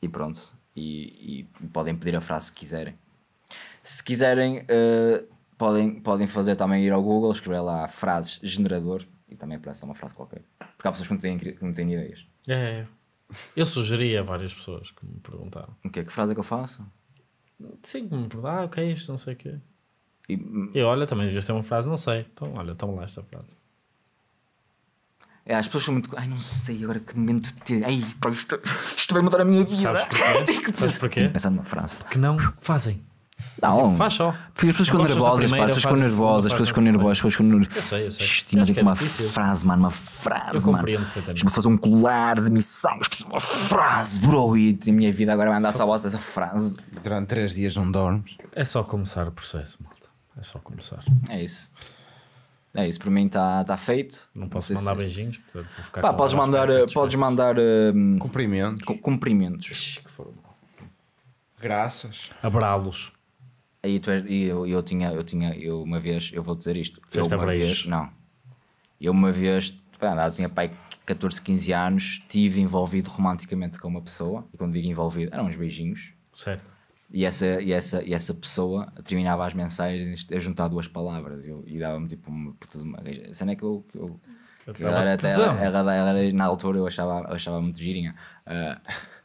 e pronto. E, e, podem pedir a frase se quiserem. Se quiserem, uh, podem, podem fazer também ir ao Google, escrever lá frases generador e também aparece uma frase qualquer. Porque há pessoas que não têm, que não têm ideias. É, é. eu sugeri a várias pessoas que me perguntaram: O que é que frase é que eu faço? Sim, tipo, ah, ok, isto não sei o quê. E, e olha, também devias ter uma frase, não sei. Então, olha, toma lá esta frase. É, as pessoas são muito. Ai, não sei agora que momento ter. Ai, pá, isto, isto vai mudar a minha vida. Sabes porquê? que Sabes porquê? numa frase. Que não fazem. Não, faz só. Porque as pessoas ficam nervosas, pá, as pessoas ficam nervosas, as pessoas ficam nervosas, as pessoas ficam nervosas. Eu sei, eu sei. Shhh, aqui é uma difícil. frase, mano, uma frase, eu mano. deixa fazer um colar de missão, uma frase, bro. E a minha vida agora vai andar só a voz dessa frase. Durante três dias não dormes. É só começar o processo, malta. É só começar. É isso. É isso, para mim está tá feito. Não posso não mandar se... beijinhos, portanto vou ficar Pá, podes mandar, podes mandar um... cumprimentos. Cumprimentos. Ixi, que foram. Graças. Abrá-los. E, tu, e eu, eu tinha, eu tinha, eu uma vez, eu vou dizer isto. eu uma vez, isso. não. Eu uma vez, eu tinha pai 14, 15 anos, tive envolvido romanticamente com uma pessoa, e quando digo envolvido, eram uns beijinhos. Certo. E essa, e essa, e essa pessoa terminava as mensagens a juntar duas palavras eu, e dava-me tipo uma puta de uma. A cena é que eu. Que eu, eu que ela, era, ela, na altura eu achava, eu achava muito girinha. Uh,